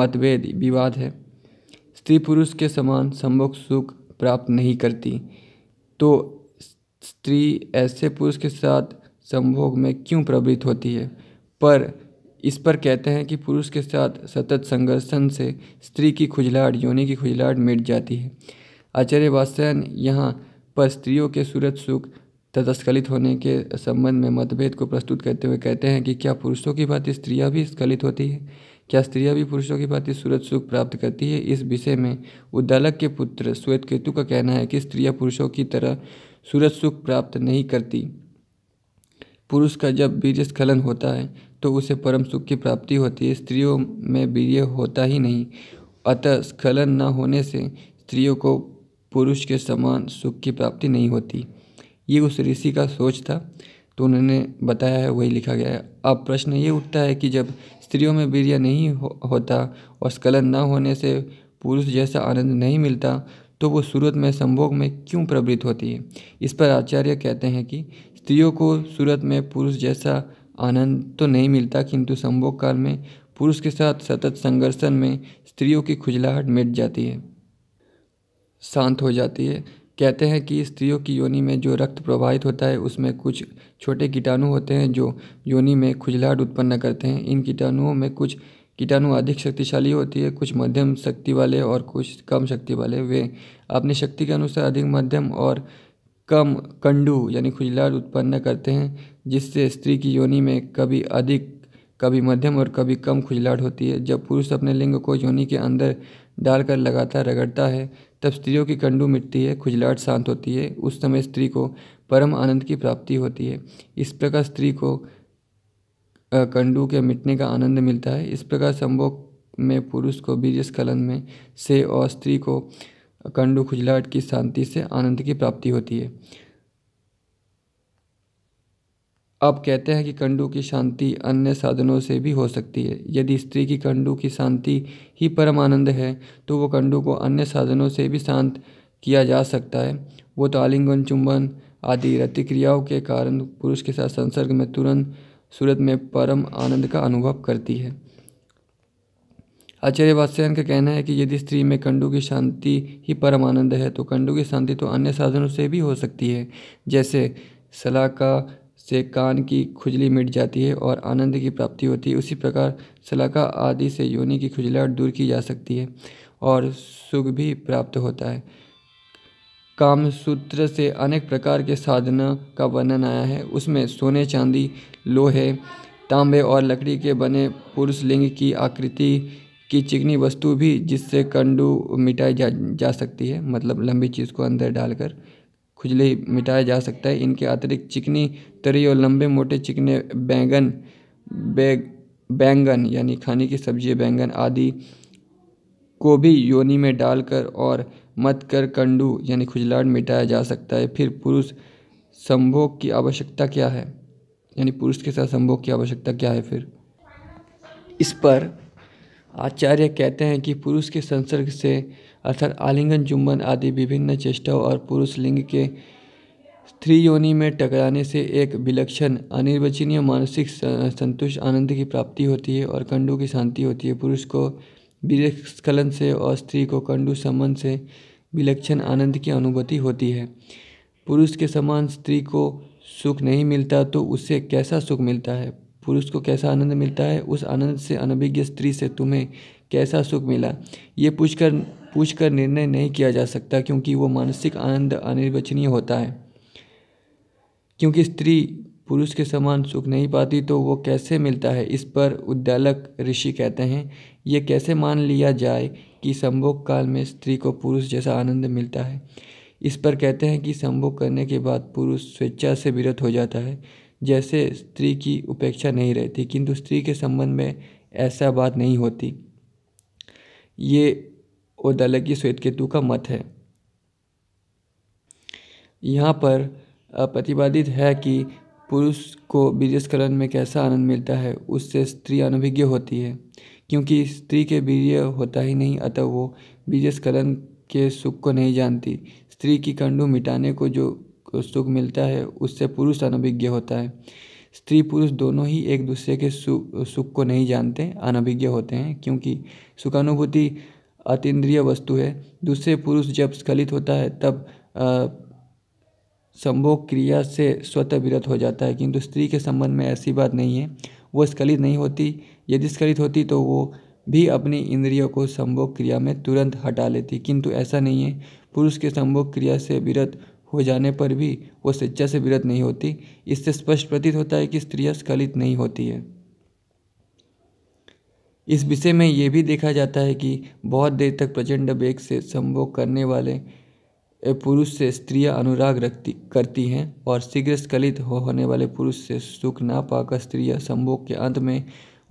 मतभेद विवाद है स्त्री पुरुष के समान संभोग सुख प्राप्त नहीं करती तो स्त्री ऐसे पुरुष के साथ संभोग में क्यों प्रवृत्त होती है पर इस पर कहते हैं कि पुरुष के साथ सतत संघर्षण से स्त्री की खुजलाहट योनि की खुजलाहट मिट जाती है आचार्य वास्यन यहाँ पर स्त्रियों के सूरत सुख तथा होने के संबंध में मतभेद को प्रस्तुत करते हुए कहते हैं कि क्या पुरुषों की भांति स्त्रियाँ भी स्खलित होती है क्या स्त्रियाँ भी पुरुषों की भांति सूरत सुख प्राप्त करती है इस विषय में उद्दालक के पुत्र श्वेत केतु का कहना है कि स्त्रियाँ पुरुषों की तरह सूरत सुख प्राप्त नहीं करती पुरुष का जब बीज स्खलन होता है तो उसे परम सुख की प्राप्ति होती है स्त्रियों में वीर्य होता ही नहीं अतः स्खलन न होने से स्त्रियों को पुरुष के समान सुख की प्राप्ति नहीं होती ये उस ऋषि का सोच था तो उन्होंने बताया है वही लिखा गया है अब प्रश्न ये उठता है कि जब स्त्रियों में वीर्य नहीं हो, होता और स्खलन न होने से पुरुष जैसा आनंद नहीं मिलता तो वो सूरत में संभोग में क्यों प्रवृत्त होती है इस पर आचार्य कहते हैं कि स्त्रियों को सूरत में पुरुष जैसा आनंद तो नहीं मिलता किंतु संभोग काल में पुरुष के साथ सतत संघर्षण में स्त्रियों की खुजलाहट मिट जाती है शांत हो जाती है कहते हैं कि स्त्रियों की योनि में जो रक्त प्रवाहित होता है उसमें कुछ छोटे कीटाणु होते हैं जो योनि में खुजलाहट उत्पन्न करते हैं इन कीटाणुओं में कुछ कीटाणु अधिक शक्तिशाली होती है कुछ मध्यम शक्ति वाले और कुछ कम शक्ति वाले वे अपनी शक्ति के अनुसार अधिक मध्यम और कम कंडू यानी खुजलाहट उत्पन्न करते हैं जिससे स्त्री की योनि में कभी अधिक कभी मध्यम और कभी कम खुजलाहट होती है जब पुरुष अपने लिंग को योनि के अंदर डालकर लगातार रगड़ता है तब स्त्रियों की कंडू मिटती है खुजलाहट शांत होती है उस समय स्त्री को परम आनंद की प्राप्ति होती है इस प्रकार स्त्री को कंडू के मिटने का आनंद मिलता है इस प्रकार संभोग में पुरुष को बीज स्खलन में से और स्त्री को कंडू खुजलाहट की शांति से आनंद की प्राप्ति होती है आप कहते हैं कि कंडू की शांति अन्य साधनों से भी हो सकती है यदि स्त्री की कंडू की शांति ही परम आनंद है तो वो कंडू को अन्य साधनों से भी शांत किया जा सकता है वो तो आलिंगन चुंबन आदि रतिक्रियाओं के कारण पुरुष के साथ संसर्ग में तुरंत सूरत में परम आनंद का अनुभव करती है आचार्य वात्स्यायन का कहना है कि यदि स्त्री में कंडू की शांति ही परम आनंद है तो कंडू की शांति तो अन्य साधनों से भी हो सकती है जैसे सलाह का से कान की खुजली मिट जाती है और आनंद की प्राप्ति होती है उसी प्रकार सलाका आदि से योनि की खुजलाहट दूर की जा सकती है और सुख भी प्राप्त होता है काम सूत्र से अनेक प्रकार के साधना का वर्णन आया है उसमें सोने चांदी लोहे तांबे और लकड़ी के बने पुरुष लिंग की आकृति की चिकनी वस्तु भी जिससे कंडू मिटाई जा जा सकती है मतलब लंबी चीज़ को अंदर डालकर खुजली मिटाया जा सकता है इनके अतिरिक्त चिकनी तरी और लंबे मोटे चिकने बैंगन बैग बैंगन यानी खाने की सब्जी बैंगन आदि को भी योनि में डालकर और मत कर कंडू यानी खुजलाट मिटाया जा सकता है फिर पुरुष संभोग की आवश्यकता क्या है यानी पुरुष के साथ संभोग की आवश्यकता क्या है फिर इस पर आचार्य कहते हैं कि पुरुष के संसर्ग से अर्थात आलिंगन चुंबन आदि विभिन्न चेष्टाओं और पुरुष लिंग के स्त्री योनि में टकराने से एक विलक्षण अनिर्वचनीय मानसिक संतुष्ट आनंद की प्राप्ति होती है और कंडू की शांति होती है पुरुष को विस्खलन से और स्त्री को कंडू संबंध से विलक्षण आनंद की अनुभूति होती है पुरुष के समान स्त्री को सुख नहीं मिलता तो उसे कैसा सुख मिलता है पुरुष को कैसा आनंद मिलता है उस आनंद से अनभिज्ञ स्त्री से तुम्हें कैसा सुख मिला ये पूछकर पूछकर निर्णय नहीं किया जा सकता क्योंकि वो मानसिक आनंद अनिर्वचनीय होता है क्योंकि स्त्री पुरुष के समान सुख नहीं पाती तो वो कैसे मिलता है इस पर उद्यालक ऋषि कहते हैं ये कैसे मान लिया जाए कि संभोग काल में स्त्री को पुरुष जैसा आनंद मिलता है इस पर कहते हैं कि संभोग करने के बाद पुरुष स्वेच्छा से विरत हो जाता है जैसे स्त्री की उपेक्षा नहीं रहती किंतु स्त्री के संबंध में ऐसा बात नहीं होती ये और दलगी श्वेत केतु का मत है यहाँ पर प्रतिपादित है कि पुरुष को बीजस्खलन में कैसा आनंद मिलता है उससे स्त्री अनभिज्ञ होती है क्योंकि स्त्री के बीज होता ही नहीं अतः वो बीजस्खलन के सुख को नहीं जानती स्त्री की कंडू मिटाने को जो सुख मिलता है उससे पुरुष अनभिज्ञ होता है स्त्री पुरुष दोनों ही एक दूसरे के सुख को नहीं जानते अनभिज्ञ होते हैं क्योंकि सुखानुभूति अतीन्द्रिय वस्तु है दूसरे पुरुष जब स्खलित होता है तब संभोग क्रिया से स्वतः विरत हो जाता है किंतु स्त्री के संबंध में ऐसी बात नहीं है वो स्खलित नहीं होती यदि स्खलित होती तो वो भी अपनी इंद्रियों को संभोग क्रिया में तुरंत हटा लेती किंतु ऐसा नहीं है पुरुष के संभोग क्रिया से विरत हो जाने पर भी वो स्वेच्छा से विरत नहीं होती इससे स्पष्ट प्रतीत होता है कि स्त्रियाँ स्खलित नहीं होती है इस विषय में ये भी देखा जाता है कि बहुत देर तक प्रचंड वेग से संभोग करने वाले पुरुष से स्त्रियां अनुराग रखती करती हैं और शीघ्र स्खलित हो होने वाले पुरुष से सुख ना पाकर स्त्रियां संभोग के अंत में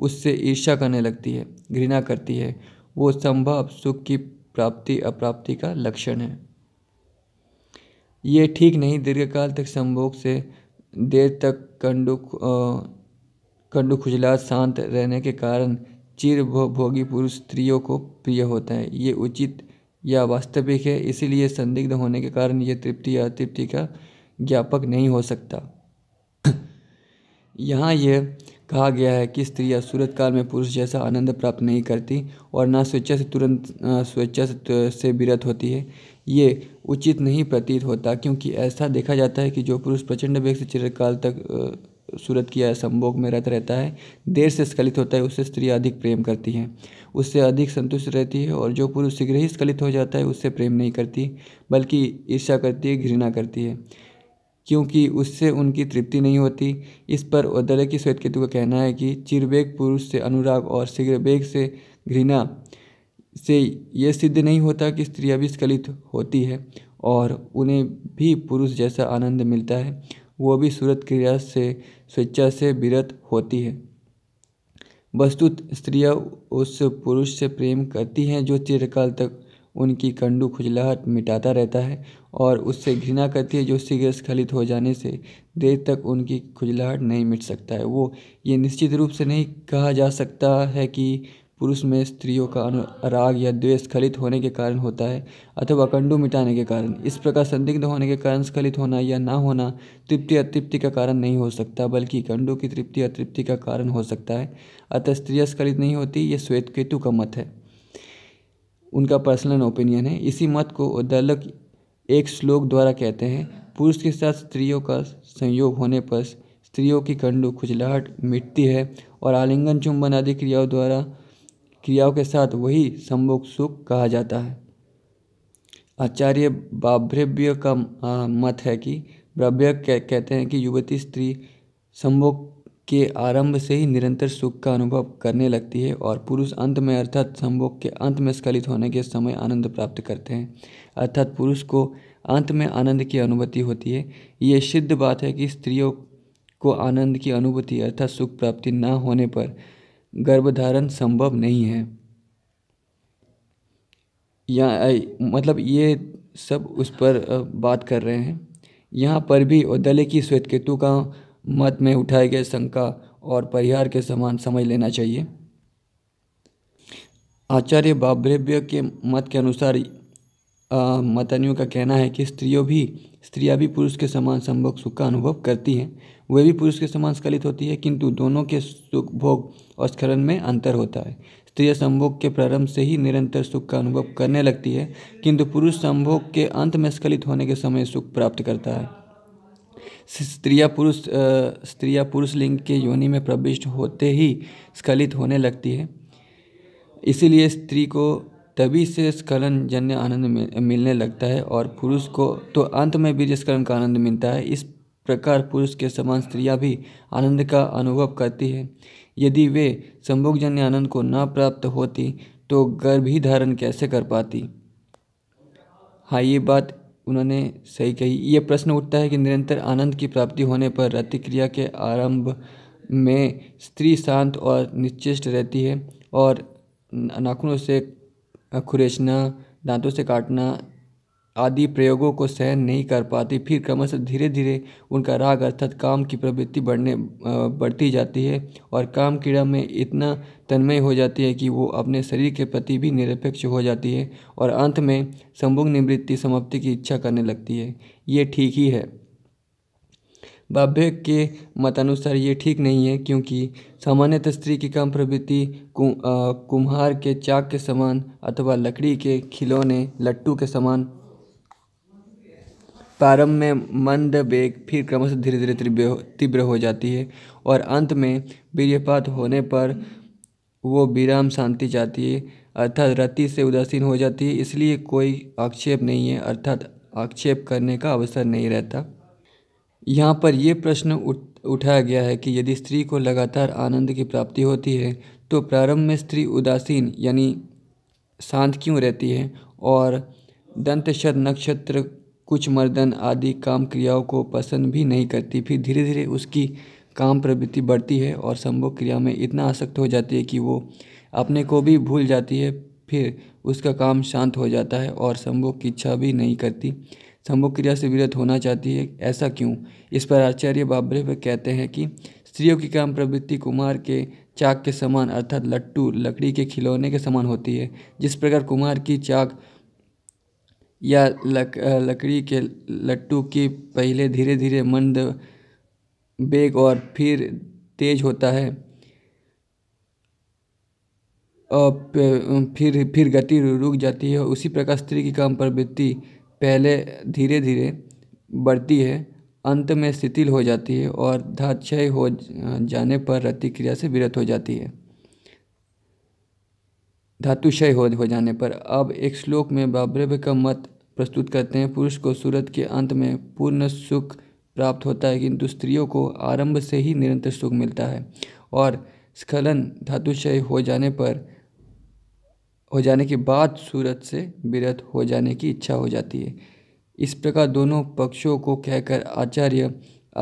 उससे ईर्ष्या करने लगती है घृणा करती है वो संभव सुख की प्राप्ति अप्राप्ति का लक्षण है ये ठीक नहीं दीर्घकाल तक संभोग से देर तक कंडुक कंडू खुजला शांत रहने के कारण चिर भोगी पुरुष स्त्रियों को प्रिय होता है ये उचित या वास्तविक है इसीलिए संदिग्ध होने के कारण यह तृप्ति या अतृप्ति का ज्ञापक नहीं हो सकता यहाँ यह कहा गया है कि स्त्री सूरत काल में पुरुष जैसा आनंद प्राप्त नहीं करती और ना स्वेच्छा से तुरंत स्वेच्छा से विरत होती है ये उचित नहीं प्रतीत होता क्योंकि ऐसा देखा जाता है कि जो पुरुष प्रचंड वेग से चिरकाल तक सूरत किया संभोग में रत रहता है देर से स्खलित होता है उससे स्त्री अधिक प्रेम करती है उससे अधिक संतुष्ट रहती है और जो पुरुष शीघ्र ही स्खलित हो जाता है उससे प्रेम नहीं करती बल्कि ईर्ष्या करती है घृणा करती है क्योंकि उससे उनकी तृप्ति नहीं होती इस पर उदय की श्वेत केतु का कहना है कि चिरवेग पुरुष से अनुराग और शीघ्र वेग से घृणा से यह सिद्ध नहीं होता कि स्त्रियाँ भी स्खलित होती है और उन्हें भी पुरुष जैसा आनंद मिलता है वो भी सूरत क्रिया से स्वेच्छा से विरत होती है वस्तुत स्त्रियाँ उस पुरुष से प्रेम करती हैं जो चिरकाल तक उनकी कंडू खुजलाहट मिटाता रहता है और उससे घृणा करती है जो शीघ्र स्खलित हो जाने से देर तक उनकी खुजलाहट नहीं मिट सकता है वो ये निश्चित रूप से नहीं कहा जा सकता है कि पुरुष में स्त्रियों का अनुराग या द्वेष स्खलित होने के कारण होता है अथवा कंडू मिटाने के कारण इस प्रकार संदिग्ध होने के कारण स्खलित होना या ना होना तृप्ति अतृप्ति का कारण नहीं हो सकता बल्कि कंडू की तृप्ति अतृप्ति का कारण हो सकता है अतः स्त्रियाँ स्खलित नहीं होती ये श्वेत केतु का मत है उनका पर्सनल ओपिनियन है इसी मत को दलक एक श्लोक द्वारा कहते हैं पुरुष के साथ स्त्रियों का संयोग होने पर स्त्रियों की कंडू खुजलाहट मिटती है और आलिंगन चुंबन आदि क्रियाओं द्वारा क्रियाओं के साथ वही संभोग सुख कहा जाता है आचार्य बाभ्रव्य का मत है कि ब्रव्य कहते हैं कि युवती स्त्री संभोग के आरंभ से ही निरंतर सुख का अनुभव करने लगती है और पुरुष अंत में अर्थात संभोग के अंत में स्खलित होने के समय आनंद प्राप्त करते हैं अर्थात पुरुष को अंत में आनंद की अनुभूति होती है ये सिद्ध बात है कि स्त्रियों को आनंद की अनुभूति अर्थात सुख प्राप्ति न होने पर गर्भधारण संभव नहीं है या मतलब ये सब उस पर बात कर रहे हैं यहाँ पर भी दले की श्वेत केतु का मत में उठाए गए शंका और परिहार के समान समझ लेना चाहिए आचार्य बाब्रेव्य के मत के अनुसार मतनियों का कहना है कि स्त्रियों भी स्त्रियाँ भी पुरुष के समान संभोग सुख का अनुभव करती हैं वे भी पुरुष के समान स्खलित होती है किंतु दोनों के सुख भोग और स्खलन में अंतर होता है स्त्री संभोग के प्रारंभ से ही निरंतर सुख का अनुभव करने लगती है किंतु पुरुष संभोग के अंत में स्खलित होने के समय सुख प्राप्त करता है स्त्रिया पुरुष स्त्रिया पुरुष लिंग के योनि में प्रविष्ट होते ही स्खलित होने लगती है इसीलिए स्त्री को तभी से स्खलन जन्य आनंद मिलने लगता है और पुरुष को तो अंत में भी स्खलन का आनंद मिलता है इस प्रकार पुरुष के समान स्त्रियां भी आनंद का अनुभव करती है यदि वे संभोगजन्य आनंद को ना प्राप्त होती तो धारण कैसे कर पाती हाँ ये बात उन्होंने सही कही ये प्रश्न उठता है कि निरंतर आनंद की प्राप्ति होने पर रतिक्रिया के आरंभ में स्त्री शांत और निश्चिष्ट रहती है और नाखूनों से खुरेचना दांतों से काटना आदि प्रयोगों को सहन नहीं कर पाती फिर क्रमशः धीरे धीरे उनका राग अर्थात काम की प्रवृत्ति बढ़ने बढ़ती जाती है और काम क्रीड़ा में इतना तन्मय हो जाती है कि वो अपने शरीर के प्रति भी निरपेक्ष हो जाती है और अंत में संभुग निवृत्ति समाप्ति की इच्छा करने लगती है ये ठीक ही है बाबे के मतानुसार ये ठीक नहीं है क्योंकि सामान्यतः स्त्री की काम प्रवृत्ति कुम्हार के चाक के समान अथवा लकड़ी के खिलौने लट्टू के समान प्रारंभ में मंद वेग फिर क्रमशः धीरे धीरे तीव्र हो जाती है और अंत में वीर्यपात होने पर वो विराम शांति जाती है अर्थात रति से उदासीन हो जाती है इसलिए कोई आक्षेप नहीं है अर्थात आक्षेप करने का अवसर नहीं रहता यहाँ पर ये प्रश्न उठ उठाया गया है कि यदि स्त्री को लगातार आनंद की प्राप्ति होती है तो प्रारंभ में स्त्री उदासीन यानी शांत क्यों रहती है और दंतशत नक्षत्र कुछ मर्दन आदि काम क्रियाओं को पसंद भी नहीं करती फिर धीरे धीरे उसकी काम प्रवृत्ति बढ़ती है और संभोग क्रिया में इतना आसक्त हो जाती है कि वो अपने को भी भूल जाती है फिर उसका काम शांत हो जाता है और संभोग की इच्छा भी नहीं करती संभोग क्रिया से विरत होना चाहती है ऐसा क्यों इस पर आचार्य बाबरे पर कहते हैं कि स्त्रियों की काम प्रवृत्ति कुमार के चाक के समान अर्थात लट्टू लकड़ी के खिलौने के समान होती है जिस प्रकार कुमार की चाक या लक, लकड़ी के लट्टू की पहले धीरे धीरे मंद बेग और फिर तेज होता है और फिर फिर गति रुक जाती है उसी प्रकार स्त्री की काम प्रवृत्ति पहले धीरे धीरे बढ़ती है अंत में शिथिल हो जाती है और धाक्षय हो जाने पर रति क्रिया से विरत हो जाती है धातुक्षय हो, हो जाने पर अब एक श्लोक में बाबर का मत प्रस्तुत करते हैं पुरुष को सूरत के अंत में पूर्ण सुख प्राप्त होता है किंतु स्त्रियों को आरंभ से ही निरंतर सुख मिलता है और स्खलन धातुक्षय हो जाने पर हो जाने के बाद सूरत से विरत हो जाने की इच्छा हो जाती है इस प्रकार दोनों पक्षों को कहकर आचार्य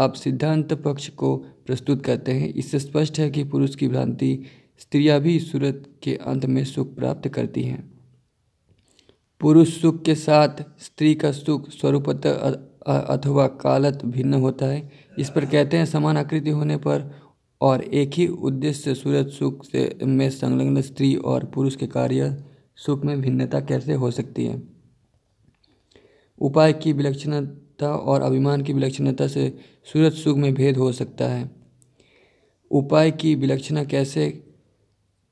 आप सिद्धांत पक्ष को प्रस्तुत करते हैं इससे स्पष्ट है कि पुरुष की भ्रांति स्त्रियां भी सूरत के अंत में सुख प्राप्त करती हैं पुरुष सुख के साथ स्त्री का सुख स्वरूपतः अथवा कालत भिन्न होता है इस पर कहते हैं समान आकृति होने पर और एक ही उद्देश्य से सूरज सुख से में संलग्न स्त्री और पुरुष के कार्य सुख में भिन्नता कैसे हो सकती है उपाय की विलक्षणता और अभिमान की विलक्षणता से सूरज सुख में भेद हो सकता है उपाय की विलक्षण कैसे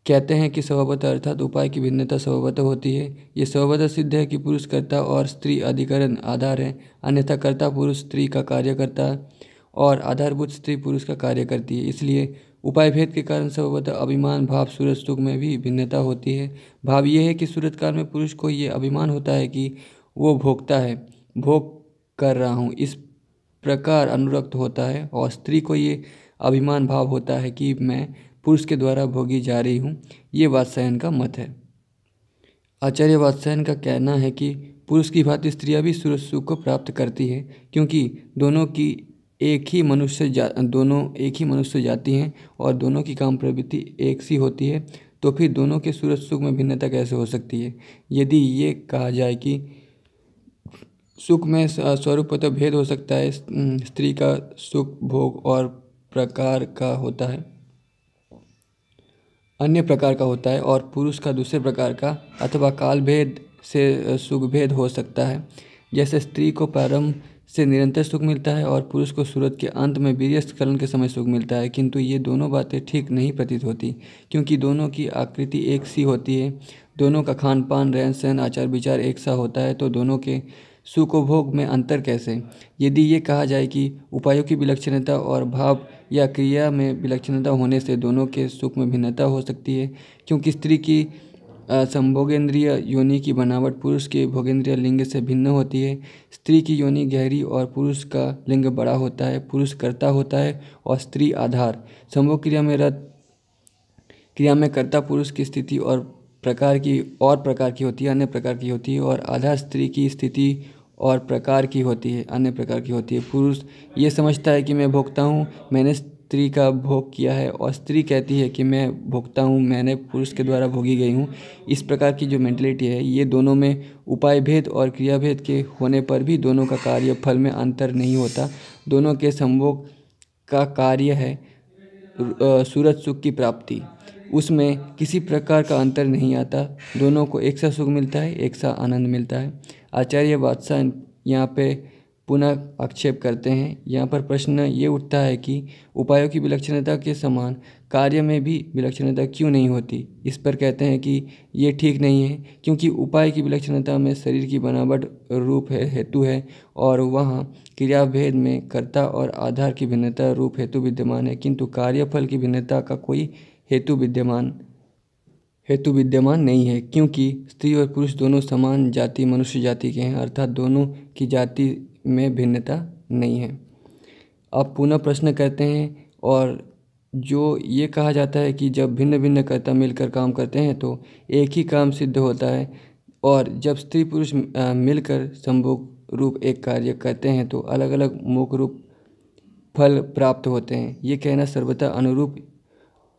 कहते हैं कि स्वभावत अर्थात उपाय की भिन्नता स्वभावत होती है ये स्वभावत सिद्ध है कि पुरुष कर्ता और स्त्री अधिकरण आधार है अन्यथा कर्ता पुरुष स्त्री का कार्य करता और आधारभूत स्त्री पुरुष का कार्य करती है इसलिए उपाय भेद के कारण स्वभावतः अभिमान भाव सूरज सुख में भी भिन्नता होती है भाव यह है कि काल में पुरुष को ये अभिमान होता है कि वो भोगता है भोग कर रहा हूँ इस प्रकार अनुरक्त होता है और स्त्री को ये अभिमान भाव होता है कि मैं पुरुष के द्वारा भोगी जा रही हूँ ये वात्सायन का मत है आचार्य वात्सायन का कहना है कि पुरुष की भांति स्त्रियाँ भी सूरज सुख को प्राप्त करती है क्योंकि दोनों की एक ही मनुष्य जा दोनों एक ही मनुष्य जाति हैं और दोनों की काम प्रवृत्ति एक सी होती है तो फिर दोनों के सूरज सुख में भिन्नता कैसे हो सकती है यदि ये कहा जाए कि सुख में स्वरूप तो भेद हो सकता है स्त्री का सुख भोग और प्रकार का होता है अन्य प्रकार का होता है और पुरुष का दूसरे प्रकार का अथवा काल भेद से सुख भेद हो सकता है जैसे स्त्री को प्रारंभ से निरंतर सुख मिलता है और पुरुष को सूरत के अंत में वीर्यस्खलन के समय सुख मिलता है किंतु ये दोनों बातें ठीक नहीं प्रतीत होती क्योंकि दोनों की आकृति एक सी होती है दोनों का खान पान रहन सहन आचार विचार एक सा होता है तो दोनों के सुखोभोग में अंतर कैसे यदि ये कहा जाए कि उपायों की विलक्षणता और भाव या क्रिया में विलक्षणता होने से दोनों के सुख में भिन्नता हो सकती है क्योंकि स्त्री की संभोगेंद्रीय योनि की बनावट पुरुष के भोगेंद्रीय लिंग से भिन्न होती है स्त्री की योनि गहरी और पुरुष का लिंग बड़ा होता है पुरुष कर्ता होता है और स्त्री आधार संभोग क्रिया में रत क्रिया में कर्ता पुरुष की स्थिति और प्रकार की और प्रकार की होती है अन्य प्रकार की होती है और आधार स्त्री की स्थिति और प्रकार की होती है अन्य प्रकार की होती है पुरुष ये समझता है कि मैं भोगता हूँ मैंने स्त्री का भोग किया है और स्त्री कहती है कि मैं भोगता हूँ मैंने पुरुष के द्वारा भोगी गई हूँ इस प्रकार की जो मेंटलिटी है ये दोनों में उपाय भेद और क्रिया भेद के होने पर भी दोनों का कार्य फल में अंतर नहीं होता दोनों के संभोग का कार्य है सूरज सुख की प्राप्ति उसमें किसी प्रकार का अंतर नहीं आता दोनों को एक सा सुख मिलता है एक सा आनंद मिलता है आचार्य बादशाह यहाँ पे पुनः आक्षेप करते हैं यहाँ पर प्रश्न ये उठता है कि उपायों की विलक्षणता के समान कार्य में भी विलक्षणता क्यों नहीं होती इस पर कहते हैं कि ये ठीक नहीं है क्योंकि उपाय की विलक्षणता में शरीर की बनावट रूप है हेतु है और वहाँ क्रियाभेद में कर्ता और आधार की भिन्नता रूप हेतु विद्यमान है किंतु कार्यफल की भिन्नता का कोई हेतु विद्यमान हेतु विद्यमान नहीं है क्योंकि स्त्री और पुरुष दोनों समान जाति मनुष्य जाति के हैं अर्थात दोनों की जाति में भिन्नता नहीं है अब पुनः प्रश्न करते हैं और जो ये कहा जाता है कि जब भिन्न भिन्न कर्ता मिलकर काम करते हैं तो एक ही काम सिद्ध होता है और जब स्त्री पुरुष मिलकर संभोग रूप एक कार्य करते हैं तो अलग अलग मुख रूप फल प्राप्त होते हैं ये कहना सर्वथा अनुरूप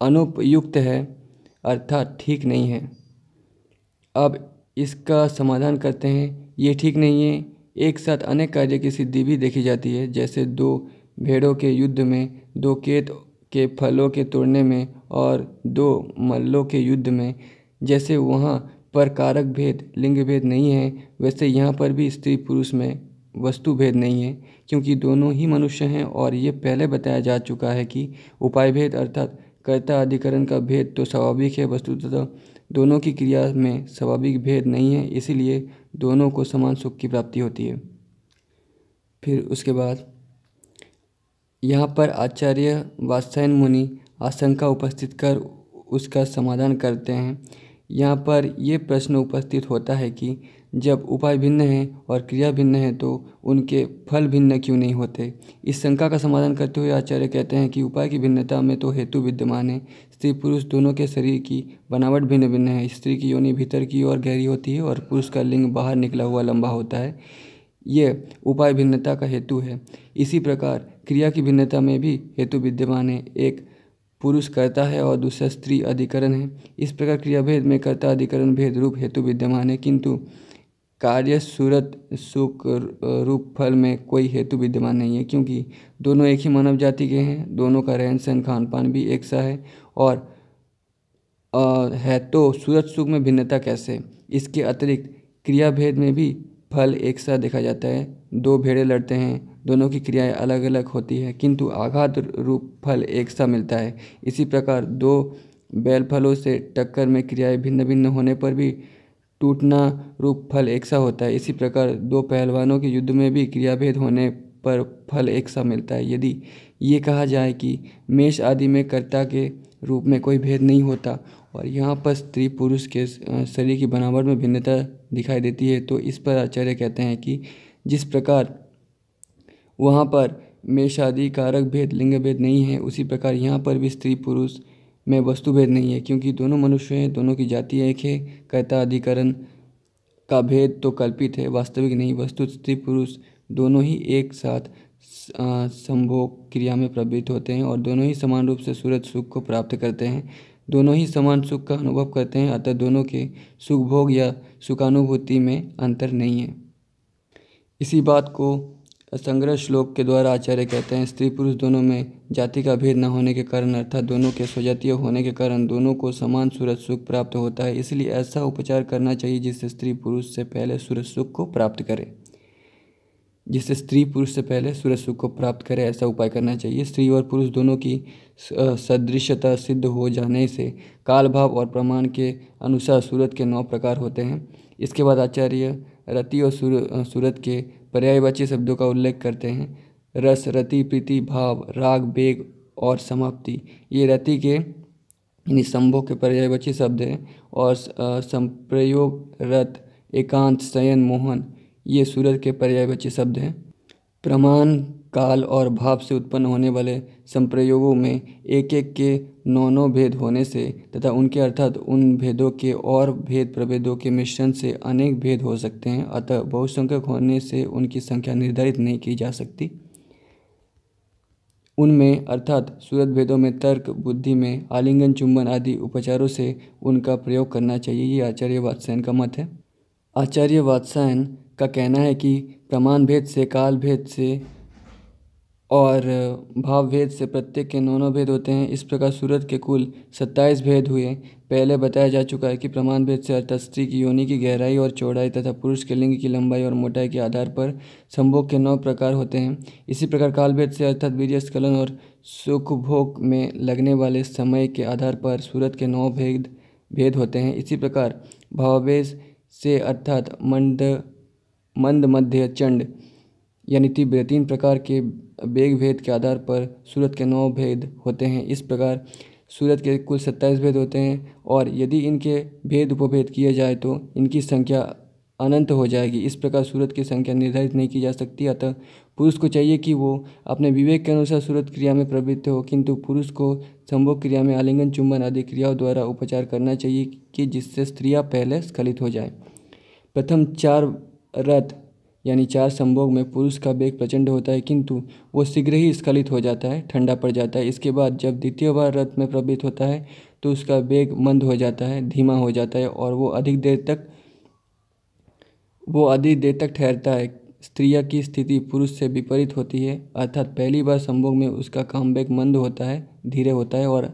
अनुपयुक्त है अर्थात ठीक नहीं है अब इसका समाधान करते हैं ये ठीक नहीं है एक साथ अनेक कार्य की सिद्धि भी देखी जाती है जैसे दो भेड़ों के युद्ध में दो केत के फलों के तोड़ने में और दो मल्लों के युद्ध में जैसे वहाँ पर कारक भेद लिंग भेद नहीं है वैसे यहाँ पर भी स्त्री पुरुष में वस्तु भेद नहीं है क्योंकि दोनों ही मनुष्य हैं और ये पहले बताया जा चुका है कि उपाय भेद अर्थात कर्ता अधिकरण का भेद तो स्वाभाविक है वस्तुतः दोनों की क्रिया में स्वाभाविक भेद नहीं है इसीलिए दोनों को समान सुख की प्राप्ति होती है फिर उसके बाद यहाँ पर आचार्य वात्सायन मुनि आशंका उपस्थित कर उसका समाधान करते हैं यहाँ पर ये प्रश्न उपस्थित होता है कि जब उपाय भिन्न हैं और क्रिया भिन्न है तो उनके फल भिन्न क्यों नहीं होते इस शंका का समाधान करते हुए आचार्य कहते हैं कि उपाय की भिन्नता में तो हेतु विद्यमान है स्त्री पुरुष दोनों के शरीर की बनावट भिन्न भिन्न है स्त्री की योनि भीतर की ओर गहरी होती है और पुरुष का लिंग बाहर निकला हुआ लंबा होता है ये उपाय भिन्नता का हेतु है इसी प्रकार क्रिया की भिन्नता में भी हेतु विद्यमान है एक पुरुष कर्ता है और दूसरा स्त्री अधिकरण है इस प्रकार क्रियाभेद में कर्ता अधिकरण भेद रूप हेतु विद्यमान है किंतु कार्य सूरत सुख रूप फल में कोई हेतु विद्यमान नहीं है क्योंकि दोनों एक ही मानव जाति के हैं दोनों का रहन सहन खान पान भी एक सा है और आ, है तो सूरत सुख में भिन्नता कैसे इसके अतिरिक्त क्रिया भेद में भी फल एक सा देखा जाता है दो भेड़े लड़ते हैं दोनों की क्रियाएं अलग अलग होती है किंतु आघात रूप फल एक सा मिलता है इसी प्रकार दो बैल फलों से टक्कर में क्रियाएं भिन्न भिन्न होने पर भी टूटना रूप फल एक सा होता है इसी प्रकार दो पहलवानों के युद्ध में भी क्रियाभेद होने पर फल एक सा मिलता है यदि ये कहा जाए कि मेष आदि में कर्ता के रूप में कोई भेद नहीं होता और यहाँ पर स्त्री पुरुष के शरीर की बनावट में भिन्नता दिखाई देती है तो इस पर आचार्य कहते हैं कि जिस प्रकार वहाँ पर मेष आदि कारक भेद लिंग भेद नहीं है उसी प्रकार यहाँ पर भी स्त्री पुरुष में वस्तु भेद नहीं है क्योंकि दोनों मनुष्य हैं दोनों की जाति एक है कर्ता अधिकरण का भेद तो कल्पित है वास्तविक नहीं वस्तु स्त्री पुरुष दोनों ही एक साथ संभोग क्रिया में प्रवृत्त होते हैं और दोनों ही समान रूप से सूरज सुख को प्राप्त करते हैं दोनों ही समान सुख का अनुभव करते हैं अतः दोनों के सुखभोग या सुखानुभूति में अंतर नहीं है इसी बात को संग्रह श्लोक के द्वारा आचार्य कहते हैं स्त्री पुरुष दोनों में जाति का भेद न होने के कारण अर्थात दोनों के स्वजातीय होने के कारण दोनों को समान सूरज सुख प्राप्त होता है इसलिए ऐसा उपचार करना चाहिए जिससे स्त्री पुरुष से पहले सूरज सुख को प्राप्त करे जिससे स्त्री पुरुष से पहले सूरज सुख को प्राप्त करे ऐसा उपाय करना चाहिए स्त्री और पुरुष दोनों की सदृश्यता सिद्ध हो जाने से काल भाव और प्रमाण के अनुसार सूरत के नौ प्रकार होते हैं इसके बाद आचार्य रति और सूरत के पर्यायवाची शब्दों का उल्लेख करते हैं रस रति प्रीति भाव राग बेग और समाप्ति ये रति के यानी संभोग के पर्यायवाची शब्द हैं और संप्रयोग रत एकांत शयन मोहन ये सूरत के पर्यायवाची शब्द हैं प्रमाण काल और भाव से उत्पन्न होने वाले संप्रयोगों में एक एक के नौ नौ भेद होने से तथा उनके अर्थात उन भेदों के और भेद प्रभेदों के मिश्रण से अनेक भेद हो सकते हैं अतः बहुसंख्यक होने से उनकी संख्या निर्धारित नहीं की जा सकती उनमें अर्थात सूरत भेदों में तर्क बुद्धि में आलिंगन चुंबन आदि उपचारों से उनका प्रयोग करना चाहिए ये आचार्य वात्सायन का मत है आचार्य वात्सायन का कहना है कि प्रमाण भेद से काल भेद से और भाव भेद से प्रत्येक के नौ नौ भेद होते हैं इस प्रकार सूरत के कुल सत्ताईस भेद हुए पहले बताया जा चुका है कि प्रमाण भेद से अर्थात स्त्री की योनि की गहराई और चौड़ाई तथा पुरुष के लिंग की लंबाई और मोटाई के आधार पर संभोग के नौ प्रकार होते हैं इसी प्रकार कालभेद से अर्थात स्खलन और सुखभोग में लगने वाले समय के आधार पर सूरत के नौ भेद भेद होते हैं इसी प्रकार भावभेद से अर्थात मंद मंद मध्य चंड यानी तीव्र तीन प्रकार के वेग भेद के आधार पर सूरत के नौ भेद होते हैं इस प्रकार सूरत के कुल सत्ताईस भेद होते हैं और यदि इनके भेद उपभेद किए जाए तो इनकी संख्या अनंत हो जाएगी इस प्रकार सूरत की संख्या निर्धारित नहीं की जा सकती अतः पुरुष को चाहिए कि वो अपने विवेक के अनुसार सूरत क्रिया में प्रवृत्त हो किंतु पुरुष को संभोग क्रिया में आलिंगन चुंबन आदि क्रियाओं द्वारा उपचार करना चाहिए कि जिससे स्त्रियाँ पहले स्खलित हो जाए प्रथम चार रथ यानी चार संभोग में पुरुष का वेग प्रचंड होता है किंतु वो शीघ्र ही स्खलित हो जाता है ठंडा पड़ जाता है इसके बाद जब द्वितीय बार रथ में प्रवृत्त होता है तो उसका वेग मंद हो जाता है धीमा हो जाता है और वो अधिक देर तक वो अधिक देर तक ठहरता है स्त्रिया की स्थिति पुरुष से विपरीत होती है अर्थात पहली बार संभोग में उसका काम वेग मंद होता है धीरे होता है और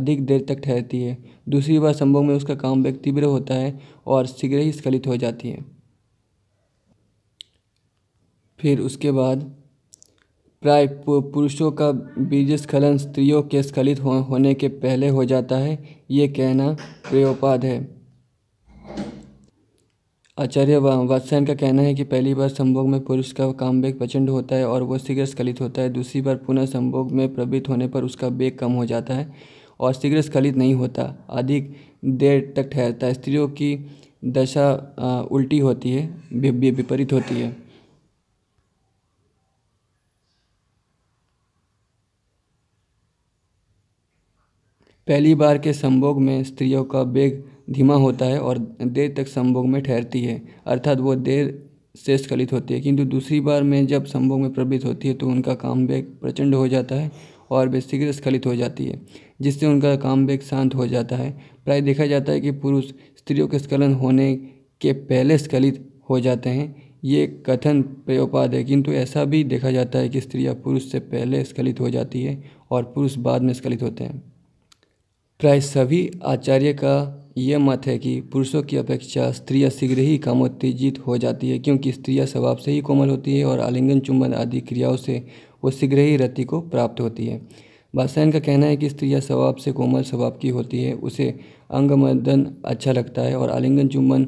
अधिक देर तक ठहरती है दूसरी बार संभोग में उसका काम वेग तीव्र होता है और शीघ्र ही स्खलित हो जाती है फिर उसके बाद प्राय पुरुषों का बीज स्खलन स्त्रियों के स्खलित हो, होने के पहले हो जाता है ये कहना प्रयोपाद है आचार्य वत्सायन का कहना है कि पहली बार संभोग में पुरुष का काम बेग प्रचंड होता है और वह शीघ्र स्खलित होता है दूसरी बार पुनः संभोग में प्रवृत्त होने पर उसका बेग कम हो जाता है और शीघ्र स्खलित नहीं होता अधिक देर तक ठहरता है स्त्रियों की दशा उल्टी होती है विपरीत होती है पहली बार के संभोग में स्त्रियों का वेग धीमा होता है और देर तक संभोग में ठहरती है अर्थात वो देर से स्खलित होती है किंतु दूसरी बार में जब संभोग में प्रवृत्त होती है तो उनका काम वेग प्रचंड हो जाता है और वे शीघ्र स्खलित हो जाती है जिससे उनका काम वेग शांत हो जाता है प्राय देखा जाता है कि पुरुष स्त्रियों के स्खलन होने के पहले स्खलित हो जाते हैं ये कथन प्रयोपाद है किंतु ऐसा भी देखा जाता है कि स्त्रियाँ पुरुष से पहले स्खलित हो जाती है और पुरुष बाद में स्खलित होते हैं प्राय सभी आचार्य का यह मत है कि पुरुषों की अपेक्षा स्त्रियां शीघ्र ही कामोत्तेजित हो जाती है क्योंकि स्त्रियां स्वभाव से ही कोमल होती है और आलिंगन चुंबन आदि क्रियाओं से वो शीघ्र ही रति को प्राप्त होती है बासायन का कहना है कि स्त्रियां स्वभाव से कोमल स्वभाव की होती है उसे अंगमर्दन अच्छा लगता है और आलिंगन चुंबन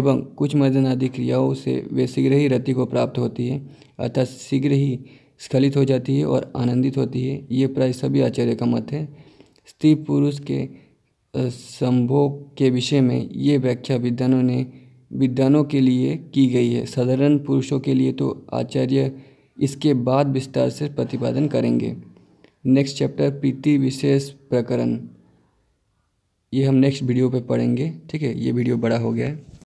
एवं कुछ मर्दन आदि क्रियाओं से वे शीघ्र ही रति को प्राप्त होती है अतः शीघ्र ही स्खलित हो जाती है और आनंदित होती है ये प्राय सभी आचार्य का मत है स्त्री पुरुष के संभोग के विषय में ये व्याख्या विद्वानों ने विद्वानों के लिए की गई है साधारण पुरुषों के लिए तो आचार्य इसके बाद विस्तार से प्रतिपादन करेंगे नेक्स्ट चैप्टर प्रीति विशेष प्रकरण ये हम नेक्स्ट वीडियो पे पढ़ेंगे ठीक है ये वीडियो बड़ा हो गया है